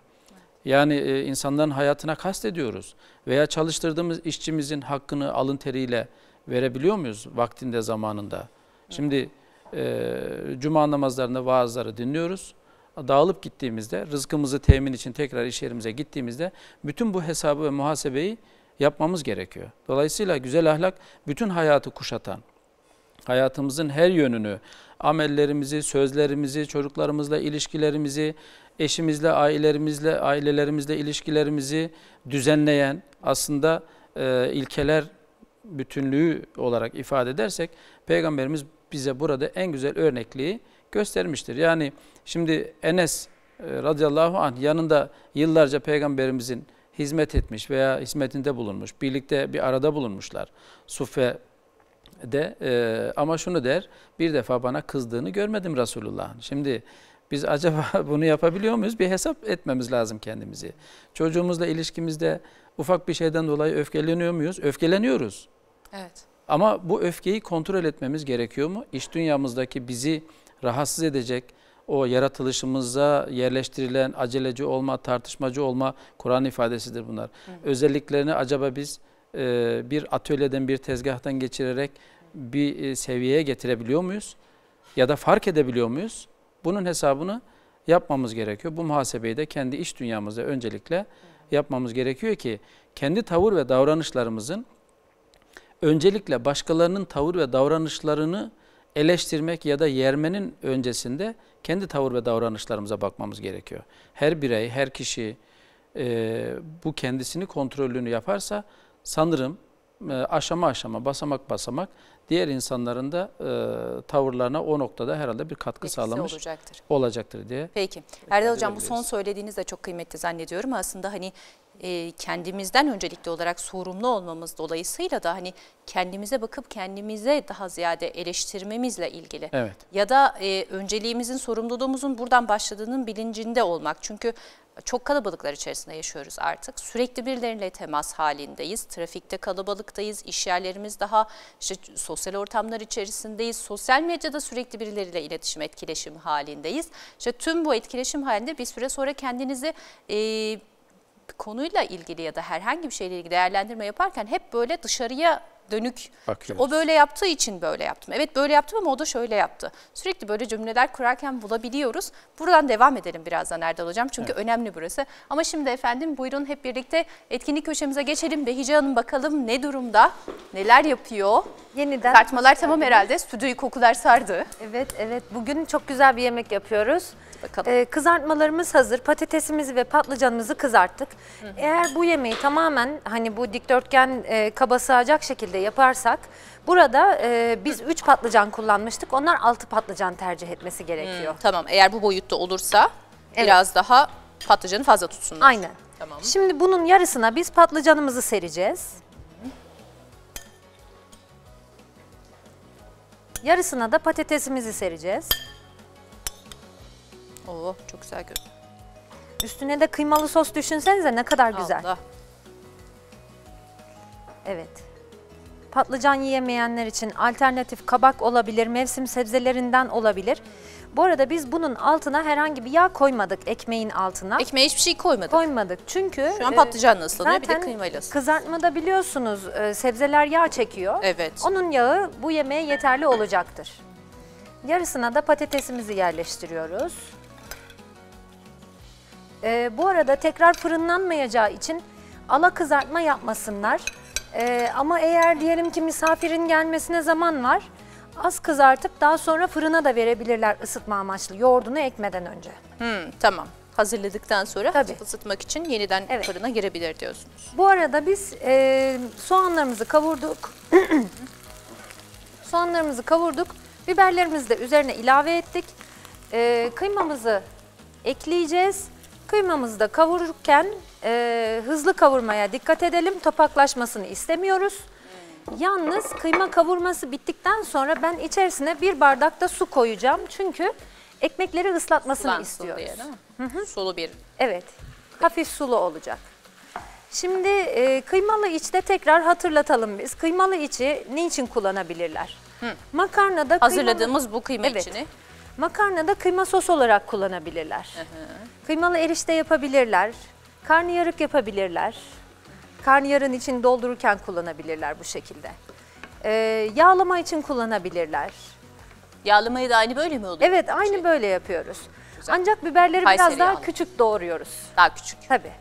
Yani e, insanların hayatına kastediyoruz. Veya çalıştırdığımız işçimizin hakkını alın teriyle verebiliyor muyuz vaktinde zamanında? Şimdi e, cuma namazlarında vaazları dinliyoruz. Dağılıp gittiğimizde rızkımızı temin için tekrar iş yerimize gittiğimizde bütün bu hesabı ve muhasebeyi yapmamız gerekiyor. Dolayısıyla güzel ahlak bütün hayatı kuşatan, hayatımızın her yönünü, amellerimizi, sözlerimizi, çocuklarımızla ilişkilerimizi, eşimizle, ailelerimizle, ailelerimizle ilişkilerimizi düzenleyen aslında e, ilkeler bütünlüğü olarak ifade edersek Peygamberimiz bize burada en güzel örnekliği göstermiştir. Yani şimdi Enes e, radıyallahu anh yanında yıllarca Peygamberimizin hizmet etmiş veya hizmetinde bulunmuş. Birlikte bir arada bulunmuşlar. Suffe de e, ama şunu der bir defa bana kızdığını görmedim Resulullah'ın. Şimdi biz acaba bunu yapabiliyor muyuz? Bir hesap etmemiz lazım kendimizi. Çocuğumuzla ilişkimizde ufak bir şeyden dolayı öfkeleniyor muyuz? Öfkeleniyoruz. Evet. Ama bu öfkeyi kontrol etmemiz gerekiyor mu? İş dünyamızdaki bizi rahatsız edecek, o yaratılışımıza yerleştirilen aceleci olma, tartışmacı olma Kur'an ifadesidir bunlar. Hı. Özelliklerini acaba biz e, bir atölyeden, bir tezgahtan geçirerek bir e, seviyeye getirebiliyor muyuz? Ya da fark edebiliyor muyuz? Bunun hesabını yapmamız gerekiyor. Bu muhasebeyi de kendi iş dünyamızda öncelikle yapmamız gerekiyor ki kendi tavır ve davranışlarımızın öncelikle başkalarının tavır ve davranışlarını eleştirmek ya da yermenin öncesinde kendi tavır ve davranışlarımıza bakmamız gerekiyor. Her birey, her kişi e, bu kendisini kontrolünü yaparsa sanırım e, aşama aşama, basamak basamak diğer insanların da e, tavırlarına o noktada herhalde bir katkı Etkisi sağlamış olacaktır. olacaktır diye. Peki. Erdal Hocam bu son söylediğiniz de çok kıymetli zannediyorum. Aslında hani e, kendimizden öncelikli olarak sorumlu olmamız dolayısıyla da hani kendimize bakıp kendimize daha ziyade eleştirmemizle ilgili. Evet. Ya da e, önceliğimizin sorumluluğumuzun buradan başladığının bilincinde olmak. Çünkü çok kalabalıklar içerisinde yaşıyoruz artık. Sürekli birileriyle temas halindeyiz. Trafikte kalabalıktayız. İş yerlerimiz daha işte sosyal ortamlar içerisindeyiz. Sosyal medyada sürekli birileriyle iletişim, etkileşim halindeyiz. İşte tüm bu etkileşim halinde bir süre sonra kendinizi... E, konuyla ilgili ya da herhangi bir şeyle ilgili değerlendirme yaparken hep böyle dışarıya dönük. Bakıyoruz. O böyle yaptığı için böyle yaptım. Evet böyle yaptım ama o da şöyle yaptı. Sürekli böyle cümleler kurarken bulabiliyoruz. Buradan devam edelim birazdan Erdal Hocam. Çünkü evet. önemli burası. Ama şimdi efendim buyurun hep birlikte etkinlik köşemize geçelim. Behice Hanım bakalım ne durumda, neler yapıyor. Yeniden. Tartmalar tamam herhalde. Stüdyoyu kokular sardı. Evet evet bugün çok güzel bir yemek yapıyoruz bakalım. Ee, kızartmalarımız hazır. Patatesimizi ve patlıcanımızı kızarttık. Hı hı. Eğer bu yemeği tamamen hani bu dikdörtgen e, kaba sığacak şekilde yaparsak burada e, biz 3 patlıcan kullanmıştık. Onlar 6 patlıcan tercih etmesi hmm, gerekiyor. Hı, tamam eğer bu boyutta olursa evet. biraz daha patlıcanı fazla tutsunlar. Aynen. Tamam. Şimdi bunun yarısına biz patlıcanımızı sereceğiz. Yarısına da patatesimizi sereceğiz. Oo çok güzel gözüküyor. Üstüne de kıymalı sos düşünsenize ne kadar güzel. Allah. Evet. Patlıcan yiyemeyenler için alternatif kabak olabilir, mevsim sebzelerinden olabilir. Bu arada biz bunun altına herhangi bir yağ koymadık ekmeğin altına. Ekmeğe hiçbir şey koymadık. Koymadık çünkü. Şu an e, patlıcan nasıl oluyor bir de kıymayla ıslanıyor. kızartmada biliyorsunuz e, sebzeler yağ çekiyor. Evet. Onun yağı bu yemeğe yeterli olacaktır. Yarısına da patatesimizi yerleştiriyoruz. E, bu arada tekrar fırınlanmayacağı için ala kızartma yapmasınlar. E, ama eğer diyelim ki misafirin gelmesine zaman var, az kızartıp daha sonra fırına da verebilirler ısıtma amaçlı yoğurdunu ekmeden önce. Hmm, tamam. Hazırladıktan sonra Tabii. hafif ısıtmak için yeniden evet. fırına girebilir diyorsunuz. Bu arada biz e, soğanlarımızı kavurduk. soğanlarımızı kavurduk. Biberlerimizi de üzerine ilave ettik. E, kıymamızı ekleyeceğiz. Kıymamızı da kavururken e, hızlı kavurmaya dikkat edelim. Topaklaşmasını istemiyoruz. Yalnız kıyma kavurması bittikten sonra ben içerisine bir bardak da su koyacağım. Çünkü ekmekleri ıslatmasını Sulan istiyoruz. Diye, Hı -hı. Sulu bir. Evet. Hafif sulu olacak. Şimdi e, kıymalı içte tekrar hatırlatalım biz. Kıymalı içi niçin kullanabilirler? Hı. Makarnada kıymalı... Hazırladığımız bu kıyma evet. içini Makarna da kıyma sos olarak kullanabilirler. Hı Kıymalı erişte yapabilirler. Karnıyarık yapabilirler. Karnıyarın için doldururken kullanabilirler bu şekilde. Ee, yağlama için kullanabilirler. Yağlamayı da aynı böyle mi oluyor? Evet aynı şey. böyle yapıyoruz. Güzel. Ancak biberleri Kayseri biraz daha yağlı. küçük doğruyoruz. Daha küçük. Tabii.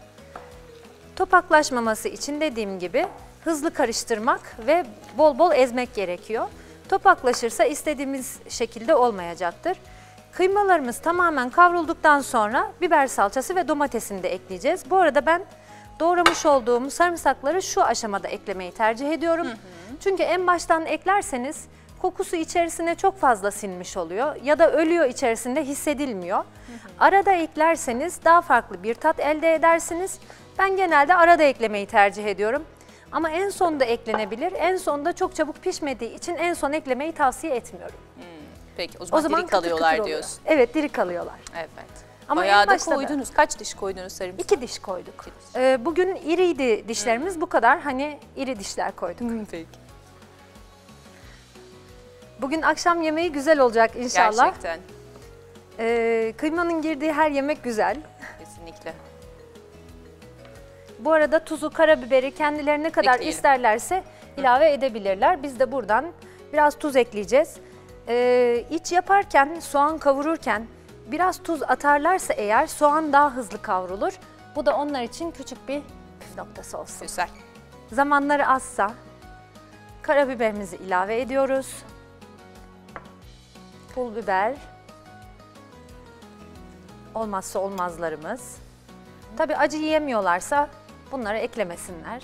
Topaklaşmaması için dediğim gibi hızlı karıştırmak ve bol bol ezmek gerekiyor. Topaklaşırsa istediğimiz şekilde olmayacaktır. Kıymalarımız tamamen kavrulduktan sonra biber salçası ve domatesini de ekleyeceğiz. Bu arada ben doğramış olduğum sarımsakları şu aşamada eklemeyi tercih ediyorum. Hı hı. Çünkü en baştan eklerseniz kokusu içerisine çok fazla sinmiş oluyor ya da ölüyor içerisinde hissedilmiyor. Hı hı. Arada eklerseniz daha farklı bir tat elde edersiniz. Ben genelde arada eklemeyi tercih ediyorum. Ama en son da eklenebilir. En son da çok çabuk pişmediği için en son eklemeyi tavsiye etmiyorum. Hmm, peki o zaman, o zaman diri kalıyorlar kıtır kıtır diyorsun. Oluyor. Evet diri kalıyorlar. Evet. Ama Bayağı da koydunuz. Kaç diş koydunuz sarımsak? İki diş koyduk. İki diş. Ee, bugün iriydi dişlerimiz hmm. bu kadar. Hani iri dişler koyduk. Hmm, peki. Bugün akşam yemeği güzel olacak inşallah. Gerçekten. Ee, kıymanın girdiği her yemek güzel. Kesinlikle. Bu arada tuzu, karabiberi kendilerine kadar Ekleyelim. isterlerse ilave edebilirler. Biz de buradan biraz tuz ekleyeceğiz. Ee, iç yaparken, soğan kavururken biraz tuz atarlarsa eğer soğan daha hızlı kavrulur. Bu da onlar için küçük bir püf noktası olsun. Güzel. Zamanları azsa karabiberimizi ilave ediyoruz. Pul biber. Olmazsa olmazlarımız. Tabi acı yiyemiyorlarsa Bunları eklemesinler.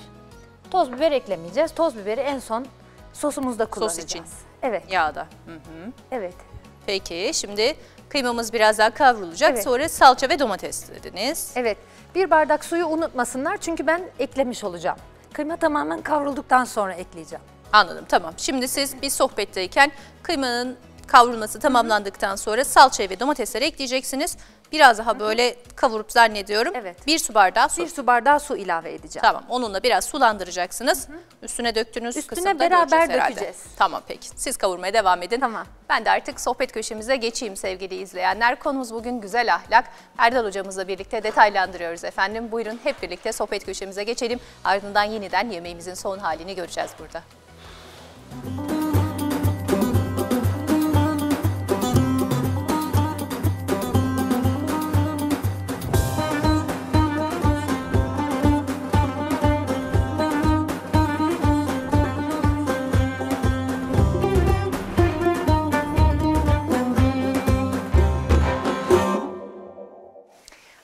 Toz biber eklemeyeceğiz. Toz biberi en son sosumuzda kullanacağız. Sos için. Evet. Yağda. Hı hı. Evet. Peki şimdi kıymamız biraz daha kavrulacak. Evet. Sonra salça ve domates dediniz. Evet. Bir bardak suyu unutmasınlar çünkü ben eklemiş olacağım. Kıyma tamamen kavrulduktan sonra ekleyeceğim. Anladım tamam. Şimdi siz bir sohbetteyken kıymanın kavrulması tamamlandıktan sonra salçayı ve domatesleri ekleyeceksiniz. Biraz daha böyle kavurup zannediyorum. Evet. Bir su bardağı su. Bir su bardağı su ilave edeceğim. Tamam onunla biraz sulandıracaksınız. Hı hı. Üstüne döktüğünüz Üstüne kısımda beraber dökeceğiz. Tamam peki. Siz kavurmaya devam edin. Tamam. Ben de artık sohbet köşemize geçeyim sevgili izleyenler. Konumuz bugün güzel ahlak. Erdal hocamızla birlikte detaylandırıyoruz efendim. Buyurun hep birlikte sohbet köşemize geçelim. Ardından yeniden yemeğimizin son halini göreceğiz burada. Müzik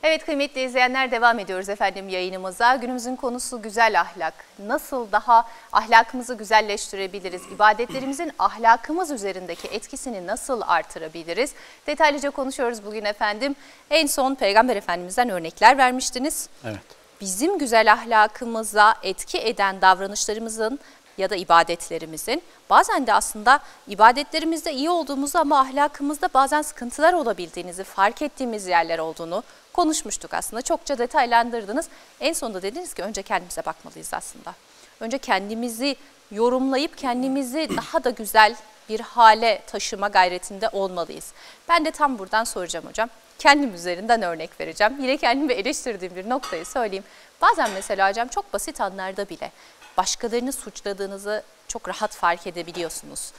Evet kıymetli izleyenler devam ediyoruz efendim yayınımıza. Günümüzün konusu güzel ahlak. Nasıl daha ahlakımızı güzelleştirebiliriz? İbadetlerimizin ahlakımız üzerindeki etkisini nasıl artırabiliriz? Detaylıca konuşuyoruz bugün efendim. En son Peygamber Efendimiz'den örnekler vermiştiniz. Evet. Bizim güzel ahlakımıza etki eden davranışlarımızın ya da ibadetlerimizin bazen de aslında ibadetlerimizde iyi olduğumuzu ama ahlakımızda bazen sıkıntılar olabildiğinizi fark ettiğimiz yerler olduğunu konuşmuştuk aslında. Çokça detaylandırdınız. En sonunda dediniz ki önce kendimize bakmalıyız aslında. Önce kendimizi yorumlayıp kendimizi daha da güzel bir hale taşıma gayretinde olmalıyız. Ben de tam buradan soracağım hocam. Kendim üzerinden örnek vereceğim. Yine kendimi eleştirdiğim bir noktayı söyleyeyim. Bazen mesela hocam çok basit anlarda bile başkalarını suçladığınızı çok rahat fark edebiliyorsunuz.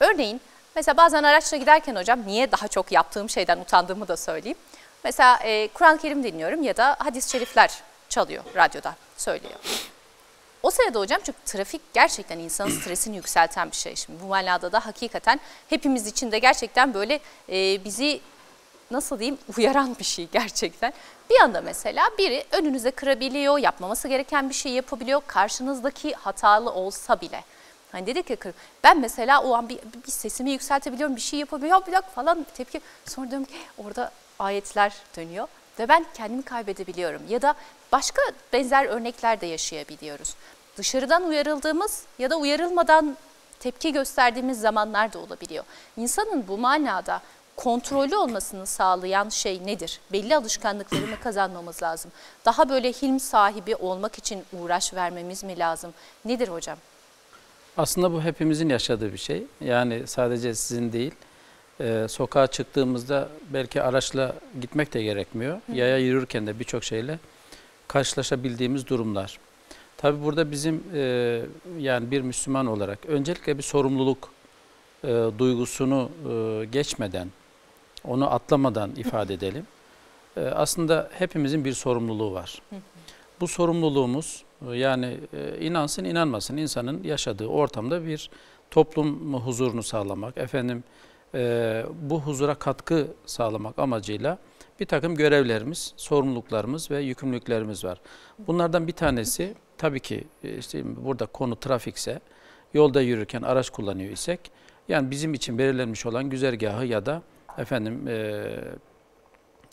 Örneğin mesela bazen araçla giderken hocam niye daha çok yaptığım şeyden utandığımı da söyleyeyim. Mesela e, Kur'an-ı Kerim dinliyorum ya da hadis-i şerifler çalıyor radyoda, söylüyor. O sırada hocam çünkü trafik gerçekten insanın stresini yükselten bir şey. Şimdi bu manada da hakikaten hepimiz için de gerçekten böyle e, bizi nasıl diyeyim uyaran bir şey gerçekten. Bir anda mesela biri önünüze kırabiliyor, yapmaması gereken bir şey yapabiliyor. Karşınızdaki hatalı olsa bile. Hani dedik ya ben mesela o an bir, bir sesimi yükseltebiliyorum, bir şey yapabiliyorum, bir dakika falan tepki. Sonra diyorum ki eh, orada ayetler dönüyor ve ben kendimi kaybedebiliyorum ya da başka benzer örnekler de yaşayabiliyoruz. Dışarıdan uyarıldığımız ya da uyarılmadan tepki gösterdiğimiz zamanlar da olabiliyor. İnsanın bu manada kontrolü olmasını sağlayan şey nedir? Belli alışkanlıklarını kazanmamız lazım. Daha böyle hilm sahibi olmak için uğraş vermemiz mi lazım? Nedir hocam? Aslında bu hepimizin yaşadığı bir şey. Yani sadece sizin değil e, sokağa çıktığımızda belki araçla gitmek de gerekmiyor. Hı. Yaya yürürken de birçok şeyle karşılaşabildiğimiz durumlar. Tabi burada bizim e, yani bir Müslüman olarak öncelikle bir sorumluluk e, duygusunu e, geçmeden, onu atlamadan ifade edelim. E, aslında hepimizin bir sorumluluğu var. Bu sorumluluğumuz e, yani e, inansın inanmasın insanın yaşadığı ortamda bir toplum huzurunu sağlamak, efendim e, bu huzura katkı sağlamak amacıyla bir takım görevlerimiz, sorumluluklarımız ve yükümlülüklerimiz var. Bunlardan bir tanesi tabii ki e, işte burada konu trafikse, yolda yürürken araç kullanıyor isek, yani bizim için belirlenmiş olan güzergahı ya da efendim e,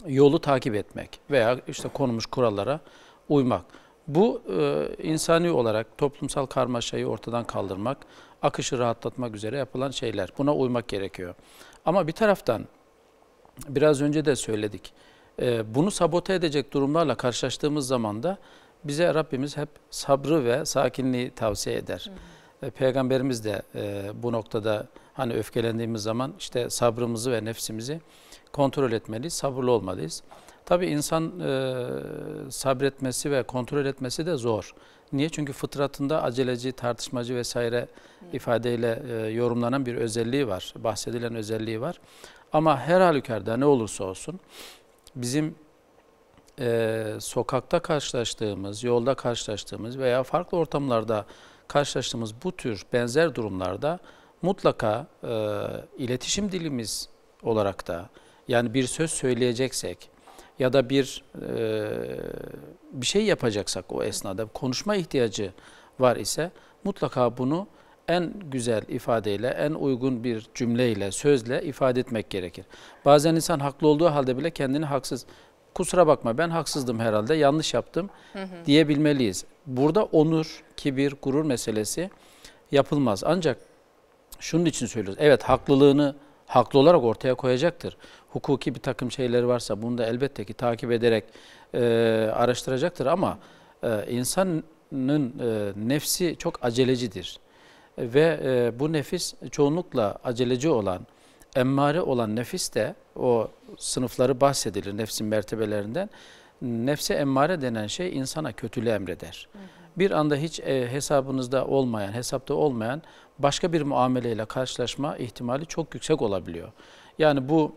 yolu takip etmek veya işte konmuş kurallara uymak. Bu e, insani olarak toplumsal karmaşayı ortadan kaldırmak, akışı rahatlatmak üzere yapılan şeyler. Buna uymak gerekiyor. Ama bir taraftan biraz önce de söyledik. Ee, bunu sabote edecek durumlarla karşılaştığımız zaman da bize Rabbimiz hep sabrı ve sakinliği tavsiye eder. Hı. Peygamberimiz de e, bu noktada hani öfkelendiğimiz zaman işte sabrımızı ve nefsimizi kontrol etmeliyiz, sabırlı olmalıyız. Tabi insan e, sabretmesi ve kontrol etmesi de zor. Niye? Çünkü fıtratında aceleci, tartışmacı vesaire hmm. ifadeyle e, yorumlanan bir özelliği var. Bahsedilen özelliği var. Ama her halükarda ne olursa olsun bizim e, sokakta karşılaştığımız, yolda karşılaştığımız veya farklı ortamlarda karşılaştığımız bu tür benzer durumlarda mutlaka e, iletişim dilimiz olarak da yani bir söz söyleyeceksek ya da bir e, bir şey yapacaksak o esnada konuşma ihtiyacı var ise mutlaka bunu en güzel ifadeyle, en uygun bir cümleyle, sözle ifade etmek gerekir. Bazen insan haklı olduğu halde bile kendini haksız, kusura bakma ben haksızdım herhalde, yanlış yaptım hı hı. diyebilmeliyiz. Burada onur, kibir, gurur meselesi yapılmaz. Ancak şunun için söylüyoruz, evet haklılığını haklı olarak ortaya koyacaktır hukuki bir takım şeyleri varsa bunu da elbette ki takip ederek e, araştıracaktır ama e, insanın e, nefsi çok acelecidir. Ve e, bu nefis çoğunlukla aceleci olan, emmare olan nefis de o sınıfları bahsedilir nefsin mertebelerinden. Nefse emmare denen şey insana kötülüğü emreder. Hı hı. Bir anda hiç e, hesabınızda olmayan, hesapta olmayan başka bir muameleyle karşılaşma ihtimali çok yüksek olabiliyor. Yani bu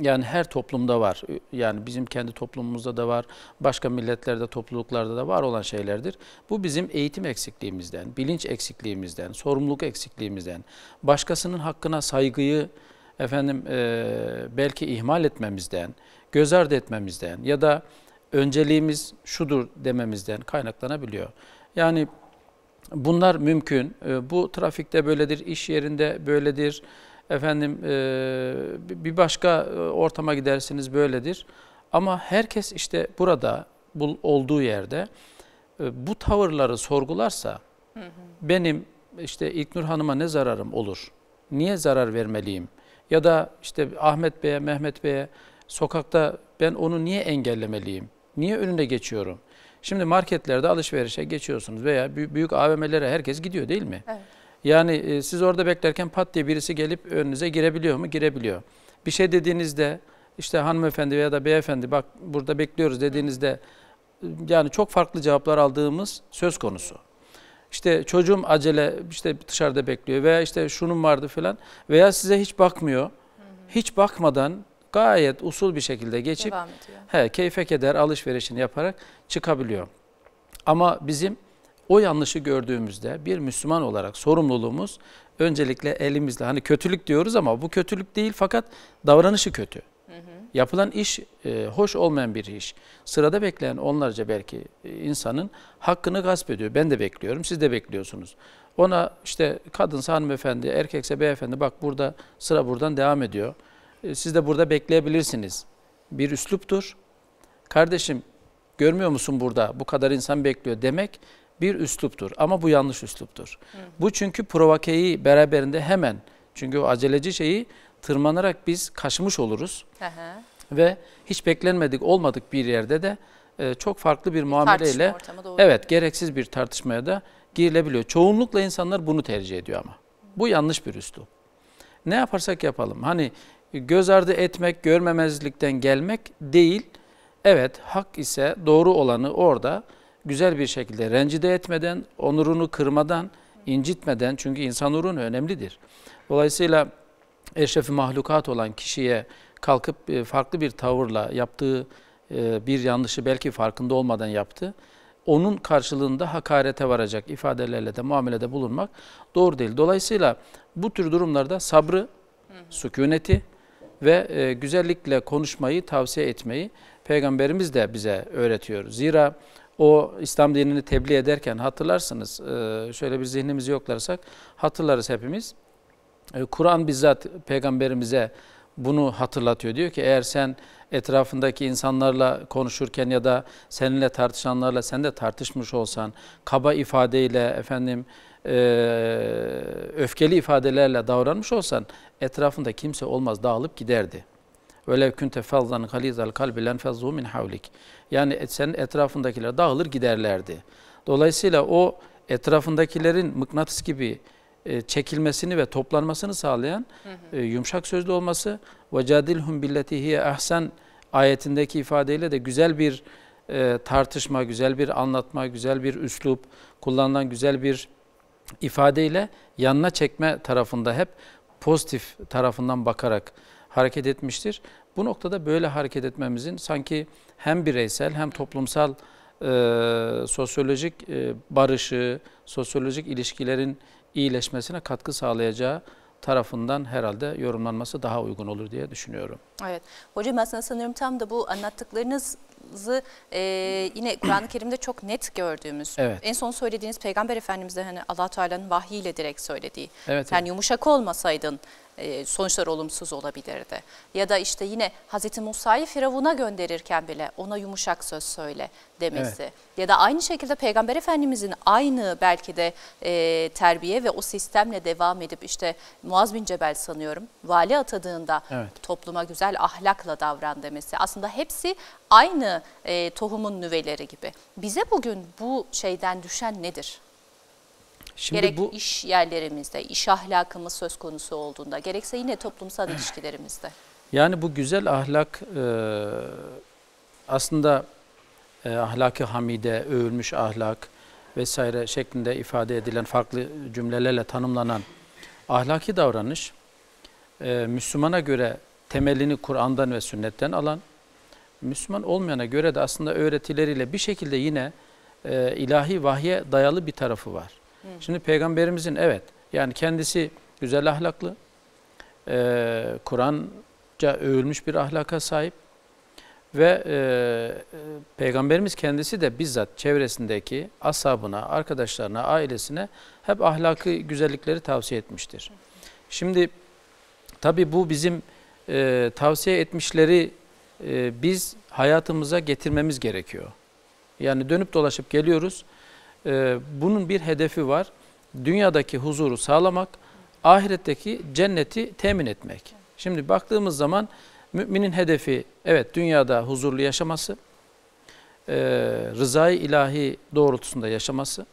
yani her toplumda var. Yani bizim kendi toplumumuzda da var, başka milletlerde, topluluklarda da var olan şeylerdir. Bu bizim eğitim eksikliğimizden, bilinç eksikliğimizden, sorumluluk eksikliğimizden, başkasının hakkına saygıyı efendim e, belki ihmal etmemizden, göz ardı etmemizden ya da önceliğimiz şudur dememizden kaynaklanabiliyor. Yani bunlar mümkün. E, bu trafikte böyledir, iş yerinde böyledir. Efendim e, bir başka e, ortama gidersiniz böyledir. Ama herkes işte burada bu, olduğu yerde e, bu tavırları sorgularsa hı hı. benim işte İlknur Hanım'a ne zararım olur? Niye zarar vermeliyim? Ya da işte Ahmet Bey'e, Mehmet Bey'e sokakta ben onu niye engellemeliyim? Niye önüne geçiyorum? Şimdi marketlerde alışverişe geçiyorsunuz veya büyük AVM'lere herkes gidiyor değil mi? Evet. Yani e, siz orada beklerken pat diye birisi gelip önünüze girebiliyor mu? Girebiliyor. Bir şey dediğinizde işte hanımefendi veya da beyefendi bak burada bekliyoruz dediğinizde e, yani çok farklı cevaplar aldığımız söz konusu. İşte çocuğum acele işte dışarıda bekliyor veya işte şunun vardı filan veya size hiç bakmıyor. Hiç bakmadan gayet usul bir şekilde geçip he, keyfe keder alışverişini yaparak çıkabiliyor. Ama bizim o yanlışı gördüğümüzde bir Müslüman olarak sorumluluğumuz öncelikle elimizle hani kötülük diyoruz ama bu kötülük değil fakat davranışı kötü. Hı hı. Yapılan iş e, hoş olmayan bir iş. Sırada bekleyen onlarca belki e, insanın hakkını gasp ediyor. Ben de bekliyorum, siz de bekliyorsunuz. Ona işte kadınsa hanımefendi, erkekse beyefendi bak burada sıra buradan devam ediyor. E, siz de burada bekleyebilirsiniz. Bir üsluptur. Kardeşim görmüyor musun burada bu kadar insan bekliyor demek bir üsluptur. Ama bu yanlış üsluptur. Hı. Bu çünkü provokeyi beraberinde hemen çünkü o aceleci şeyi tırmanarak biz kaçmış oluruz. Hı hı. Ve hiç beklenmedik olmadık bir yerde de e, çok farklı bir, bir muameleyle evet gereksiz bir tartışmaya da girilebiliyor. Çoğunlukla insanlar bunu tercih ediyor ama. Bu yanlış bir üslup. Ne yaparsak yapalım. Hani göz ardı etmek, görmemezlikten gelmek değil. Evet hak ise doğru olanı orada güzel bir şekilde rencide etmeden, onurunu kırmadan, incitmeden çünkü insan onurun önemlidir. Dolayısıyla eşrefi mahlukat olan kişiye kalkıp e, farklı bir tavırla yaptığı e, bir yanlışı belki farkında olmadan yaptı. Onun karşılığında hakarete varacak ifadelerle de muamelede bulunmak doğru değil. Dolayısıyla bu tür durumlarda sabrı, sükuneti ve e, güzellikle konuşmayı tavsiye etmeyi Peygamberimiz de bize öğretiyor. Zira o İslam dinini tebliğ ederken hatırlarsınız e, şöyle bir zihnimiz yoklarsak hatırlarız hepimiz. E, Kur'an bizzat peygamberimize bunu hatırlatıyor. Diyor ki eğer sen etrafındaki insanlarla konuşurken ya da seninle tartışanlarla sen de tartışmış olsan kaba ifadeyle efendim e, öfkeli ifadelerle davranmış olsan etrafında kimse olmaz dağılıp giderdi. Velev kunte fazlan galizal kalbi lenfezzu min havlik. Yani e, senin etrafındakiler dağılır giderlerdi. Dolayısıyla o etrafındakilerin mıknatıs gibi e, çekilmesini ve toplanmasını sağlayan hı hı. E, yumuşak sözlü olması ve cadilhum billeti hiye ahsen ayetindeki ifadeyle de güzel bir tartışma, güzel bir anlatma, güzel bir üslup, kullanılan güzel bir ifadeyle yanına çekme tarafında hep pozitif tarafından bakarak hareket etmiştir. Bu noktada böyle hareket etmemizin sanki hem bireysel hem toplumsal e, sosyolojik e, barışı, sosyolojik ilişkilerin iyileşmesine katkı sağlayacağı tarafından herhalde yorumlanması daha uygun olur diye düşünüyorum. Evet. Hocam aslında sanırım tam da bu anlattıklarınız namazı e, yine Kur'an-ı Kerim'de çok net gördüğümüz. Evet. En son söylediğiniz Peygamber Efendimiz'de hani allah Teala'nın vahyiyle direkt söylediği. Evet, yani evet. yumuşak olmasaydın e, sonuçlar olumsuz olabilirdi. Ya da işte yine Hazreti Musa'yı Firavun'a gönderirken bile ona yumuşak söz söyle demesi. Evet. Ya da aynı şekilde Peygamber Efendimizin aynı belki de e, terbiye ve o sistemle devam edip işte Muaz bin Cebel sanıyorum vali atadığında evet. topluma güzel ahlakla davran demesi. Aslında hepsi aynı e, tohumun nüveleri gibi. Bize bugün bu şeyden düşen nedir? Şimdi gerek bu... iş yerlerimizde, iş ahlakımız söz konusu olduğunda, gerekse yine toplumsal ilişkilerimizde. Yani bu güzel ahlak e, aslında e, ahlaki hamide, övülmüş ahlak vesaire şeklinde ifade edilen farklı cümlelerle tanımlanan ahlaki davranış e, Müslümana göre temelini Kur'an'dan ve sünnetten alan, Müslüman olmayana göre de aslında öğretileriyle bir şekilde yine e, ilahi vahye dayalı bir tarafı var. Hı. Hmm. Şimdi peygamberimizin evet yani kendisi güzel ahlaklı, e, Kur'anca övülmüş bir ahlaka sahip ve e, e peygamberimiz kendisi de bizzat çevresindeki ashabına, arkadaşlarına, ailesine hep ahlakı güzellikleri tavsiye etmiştir. Şimdi tabi bu bizim e, tavsiye etmişleri ee, biz hayatımıza getirmemiz gerekiyor. Yani dönüp dolaşıp geliyoruz. Ee, bunun bir hedefi var. Dünyadaki huzuru sağlamak, ahiretteki cenneti temin etmek. Şimdi baktığımız zaman müminin hedefi evet dünyada huzurlu yaşaması, e, rızayı ilahi doğrultusunda yaşaması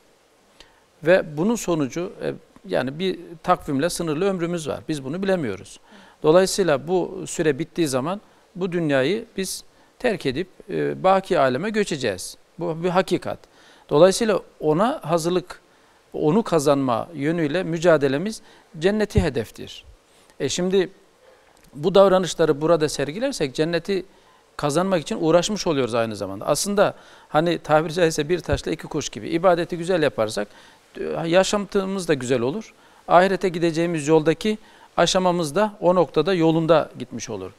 ve bunun sonucu e, yani bir takvimle sınırlı ömrümüz var. Biz bunu bilemiyoruz. Dolayısıyla bu süre bittiği zaman bu dünyayı biz terk edip e, baki aleme göçeceğiz. Bu bir hakikat. Dolayısıyla ona hazırlık, onu kazanma yönüyle mücadelemiz cenneti hedeftir. E şimdi bu davranışları burada sergilersek cenneti kazanmak için uğraşmış oluyoruz aynı zamanda. Aslında hani tabiri caizse bir taşla iki kuş gibi ibadeti güzel yaparsak e, yaşantımız da güzel olur. Ahirete gideceğimiz yoldaki aşamamız da o noktada yolunda gitmiş olur.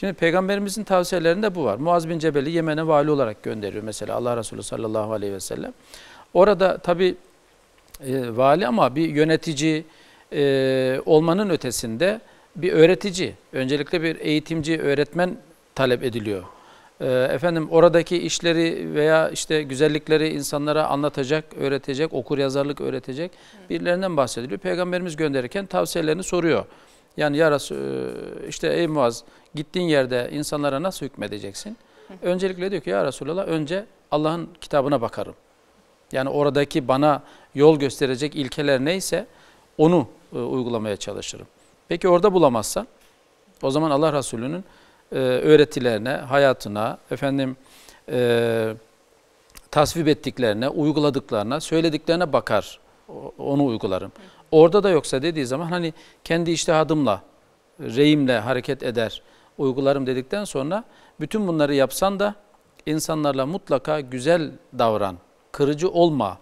Şimdi peygamberimizin tavsiyelerinde bu var. Muaz bin Cebel'i Yemen'e vali olarak gönderiyor mesela Allah Resulü sallallahu aleyhi ve sellem. Orada tabi e, vali ama bir yönetici e, olmanın ötesinde bir öğretici, öncelikle bir eğitimci, öğretmen talep ediliyor. E, efendim oradaki işleri veya işte güzellikleri insanlara anlatacak, öğretecek, okur yazarlık öğretecek birilerinden bahsediliyor. Peygamberimiz gönderirken tavsiyelerini soruyor. Yani ya Resul, e, işte ey Muaz Gittiğin yerde insanlara nasıl hükmedeceksin? Öncelikle diyor ki ya Resulallah önce Allah'ın kitabına bakarım. Yani oradaki bana yol gösterecek ilkeler neyse onu e, uygulamaya çalışırım. Peki orada bulamazsa, o zaman Allah Resulü'nün e, öğretilerine, hayatına, efendim e, tasvip ettiklerine, uyguladıklarına, söylediklerine bakar. O, onu uygularım. Orada da yoksa dediği zaman hani kendi iştihadımla, reyimle hareket eder uygularım dedikten sonra bütün bunları yapsan da insanlarla mutlaka güzel davran, kırıcı olma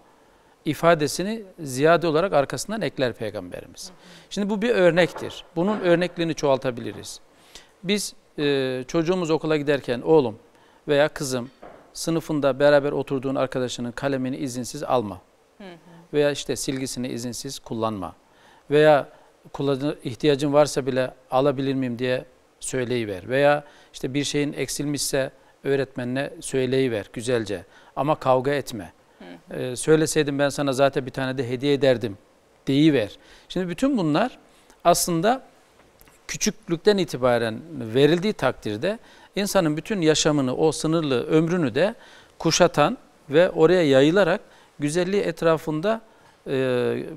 ifadesini ziyade olarak arkasından ekler Peygamberimiz. Şimdi bu bir örnektir. Bunun örnekliğini çoğaltabiliriz. Biz e, çocuğumuz okula giderken oğlum veya kızım sınıfında beraber oturduğun arkadaşının kalemini izinsiz alma. Veya işte silgisini izinsiz kullanma. Veya ihtiyacın varsa bile alabilir miyim diye söyleyiver. Veya işte bir şeyin eksilmişse öğretmenine söyleyiver güzelce. Ama kavga etme. Ee, söyleseydim ben sana zaten bir tane de hediye ederdim deyiver. Şimdi bütün bunlar aslında küçüklükten itibaren verildiği takdirde insanın bütün yaşamını, o sınırlı ömrünü de kuşatan ve oraya yayılarak güzelliği etrafında e,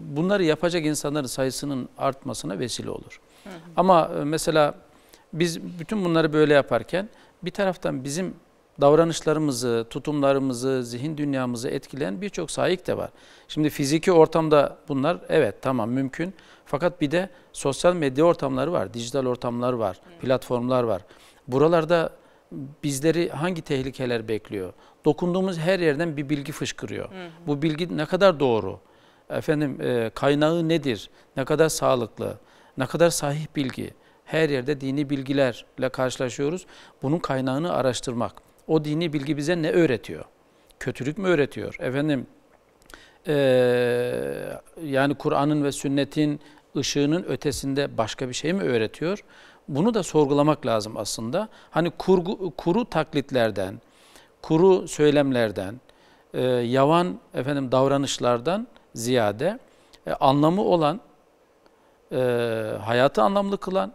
bunları yapacak insanların sayısının artmasına vesile olur. Hı hı. Ama e, mesela biz bütün bunları böyle yaparken bir taraftan bizim davranışlarımızı, tutumlarımızı, zihin dünyamızı etkileyen birçok sahik de var. Şimdi fiziki ortamda bunlar evet tamam mümkün. Fakat bir de sosyal medya ortamları var, dijital ortamlar var, platformlar var. Buralarda bizleri hangi tehlikeler bekliyor? Dokunduğumuz her yerden bir bilgi fışkırıyor. Hı hı. Bu bilgi ne kadar doğru? Efendim e, kaynağı nedir? Ne kadar sağlıklı? Ne kadar sahih bilgi? Her yerde dini bilgilerle karşılaşıyoruz. Bunun kaynağını araştırmak. O dini bilgi bize ne öğretiyor? Kötülük mü öğretiyor? Efendim e, yani Kur'an'ın ve sünnetin ışığının ötesinde başka bir şey mi öğretiyor? Bunu da sorgulamak lazım aslında. Hani kurgu, kuru taklitlerden, kuru söylemlerden, e, yavan efendim davranışlardan ziyade e, anlamı olan, e, hayatı anlamlı kılan,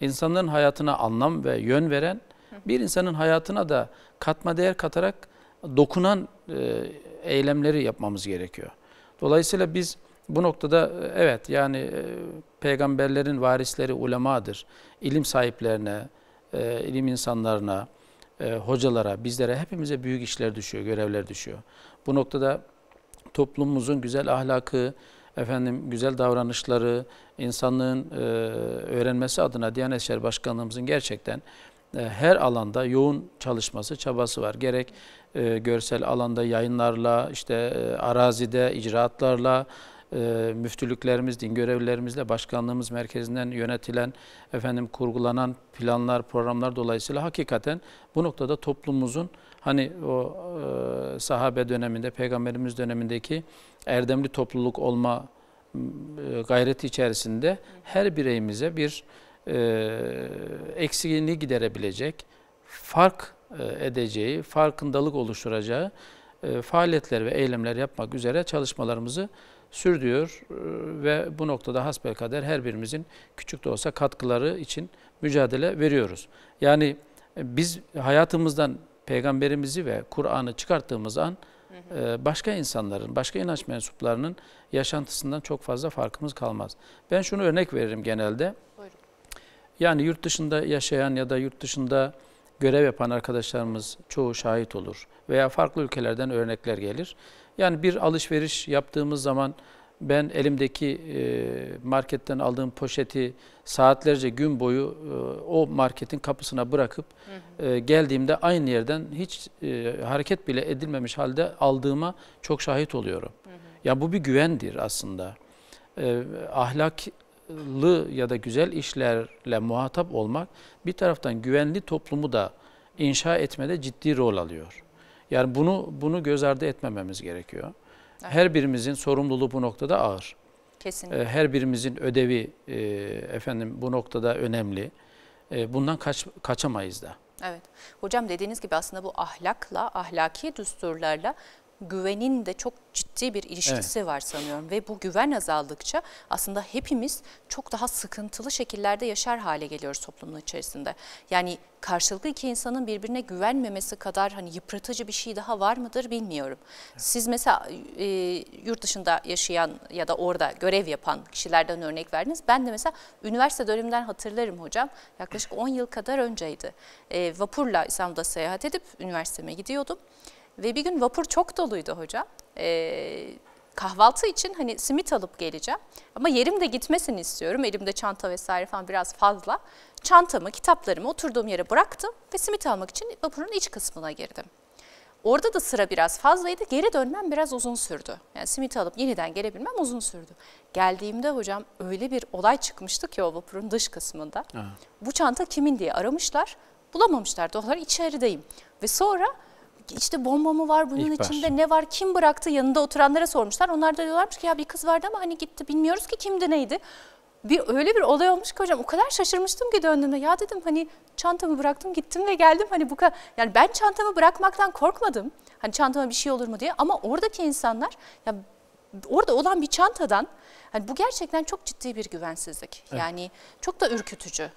insanların hayatına anlam ve yön veren, bir insanın hayatına da katma değer katarak dokunan e, eylemleri yapmamız gerekiyor. Dolayısıyla biz bu noktada e, evet yani e, peygamberlerin varisleri ulemadır. İlim sahiplerine, ilim insanlarına, hocalara, bizlere hepimize büyük işler düşüyor, görevler düşüyor. Bu noktada toplumumuzun güzel ahlakı, efendim güzel davranışları, insanlığın e, öğrenmesi adına Diyanet İşleri Başkanlığımızın gerçekten e, her alanda yoğun çalışması, çabası var. Gerek e, görsel alanda yayınlarla, işte e, arazide icraatlarla, ee, müftülüklerimiz, din görevlilerimizle başkanlığımız merkezinden yönetilen, efendim kurgulanan planlar, programlar dolayısıyla hakikaten bu noktada toplumumuzun hani o e, sahabe döneminde, peygamberimiz dönemindeki erdemli topluluk olma e, gayreti içerisinde her bireyimize bir e, eksikliğini giderebilecek, fark e, edeceği, farkındalık oluşturacağı faaliyetler ve eylemler yapmak üzere çalışmalarımızı sürdürüyor e, ve bu noktada hasbel kader her birimizin küçük de olsa katkıları için mücadele veriyoruz. Yani e, biz hayatımızdan peygamberimizi ve Kur'an'ı çıkarttığımız an e, başka insanların, başka inanç mensuplarının yaşantısından çok fazla farkımız kalmaz. Ben şunu örnek veririm genelde. Yani yurt dışında yaşayan ya da yurt dışında görev yapan arkadaşlarımız çoğu şahit olur veya farklı ülkelerden örnekler gelir. Yani bir alışveriş yaptığımız zaman ben elimdeki e, marketten aldığım poşeti saatlerce gün boyu e, o marketin kapısına bırakıp hı hı. E, geldiğimde aynı yerden hiç hareket bile edilmemiş halde aldığıma çok şahit oluyorum. Hı hı. Ya bu bir güvendir aslında. Ahlaklı ya da güzel işlerle muhatap olmak bir taraftan güvenli toplumu da inşa etmede ciddi rol alıyor. Yani bunu bunu göz ardı etmememiz gerekiyor. Evet. Her birimizin sorumluluğu bu noktada ağır. Kesinlikle. Ee, her birimizin ödevi e, efendim bu noktada önemli. E, bundan kaç, kaçamayız da. Evet. Hocam dediğiniz gibi aslında bu ahlakla, ahlaki düsturlarla güvenin de çok ciddi bir ilişkisi evet. var sanıyorum ve bu güven azaldıkça aslında hepimiz çok daha sıkıntılı şekillerde yaşar hale geliyoruz toplumun içerisinde. Yani karşılıklı iki insanın birbirine güvenmemesi kadar hani yıpratıcı bir şey daha var mıdır bilmiyorum. Siz mesela e, yurt dışında yaşayan ya da orada görev yapan kişilerden örnek verdiniz. Ben de mesela üniversite dönemimden hatırlarım hocam. Yaklaşık 10 yıl kadar önceydi. E, vapurla İstanbul'da seyahat edip üniversiteme gidiyordum. Ve bir gün vapur çok doluydu hocam. Ee, kahvaltı için hani simit alıp geleceğim. Ama yerim de gitmesini istiyorum. Elimde çanta vesaire falan biraz fazla. Çantamı, kitaplarımı oturduğum yere bıraktım ve simit almak için vapurun iç kısmına girdim. Orada da sıra biraz fazlaydı. Geri dönmem biraz uzun sürdü. Yani simit alıp yeniden gelebilmem uzun sürdü. Geldiğimde hocam öyle bir olay çıkmıştı ki o vapurun dış kısmında. Evet. Bu çanta kimin diye aramışlar. Bulamamışlar. Dolar içerideyim. Ve sonra işte bomba mı var bunun İhbar. içinde ne var kim bıraktı yanında oturanlara sormuşlar. Onlar da diyorlarmış ki ya bir kız vardı ama hani gitti bilmiyoruz ki kimdi neydi. Bir öyle bir olay olmuş ki hocam o kadar şaşırmıştım ki döndüğümde ya dedim hani çantamı bıraktım gittim ve geldim hani bu kadar yani ben çantamı bırakmaktan korkmadım. Hani çantama bir şey olur mu diye ama oradaki insanlar ya orada olan bir çantadan hani bu gerçekten çok ciddi bir güvensizlik. Evet. Yani çok da ürkütücü.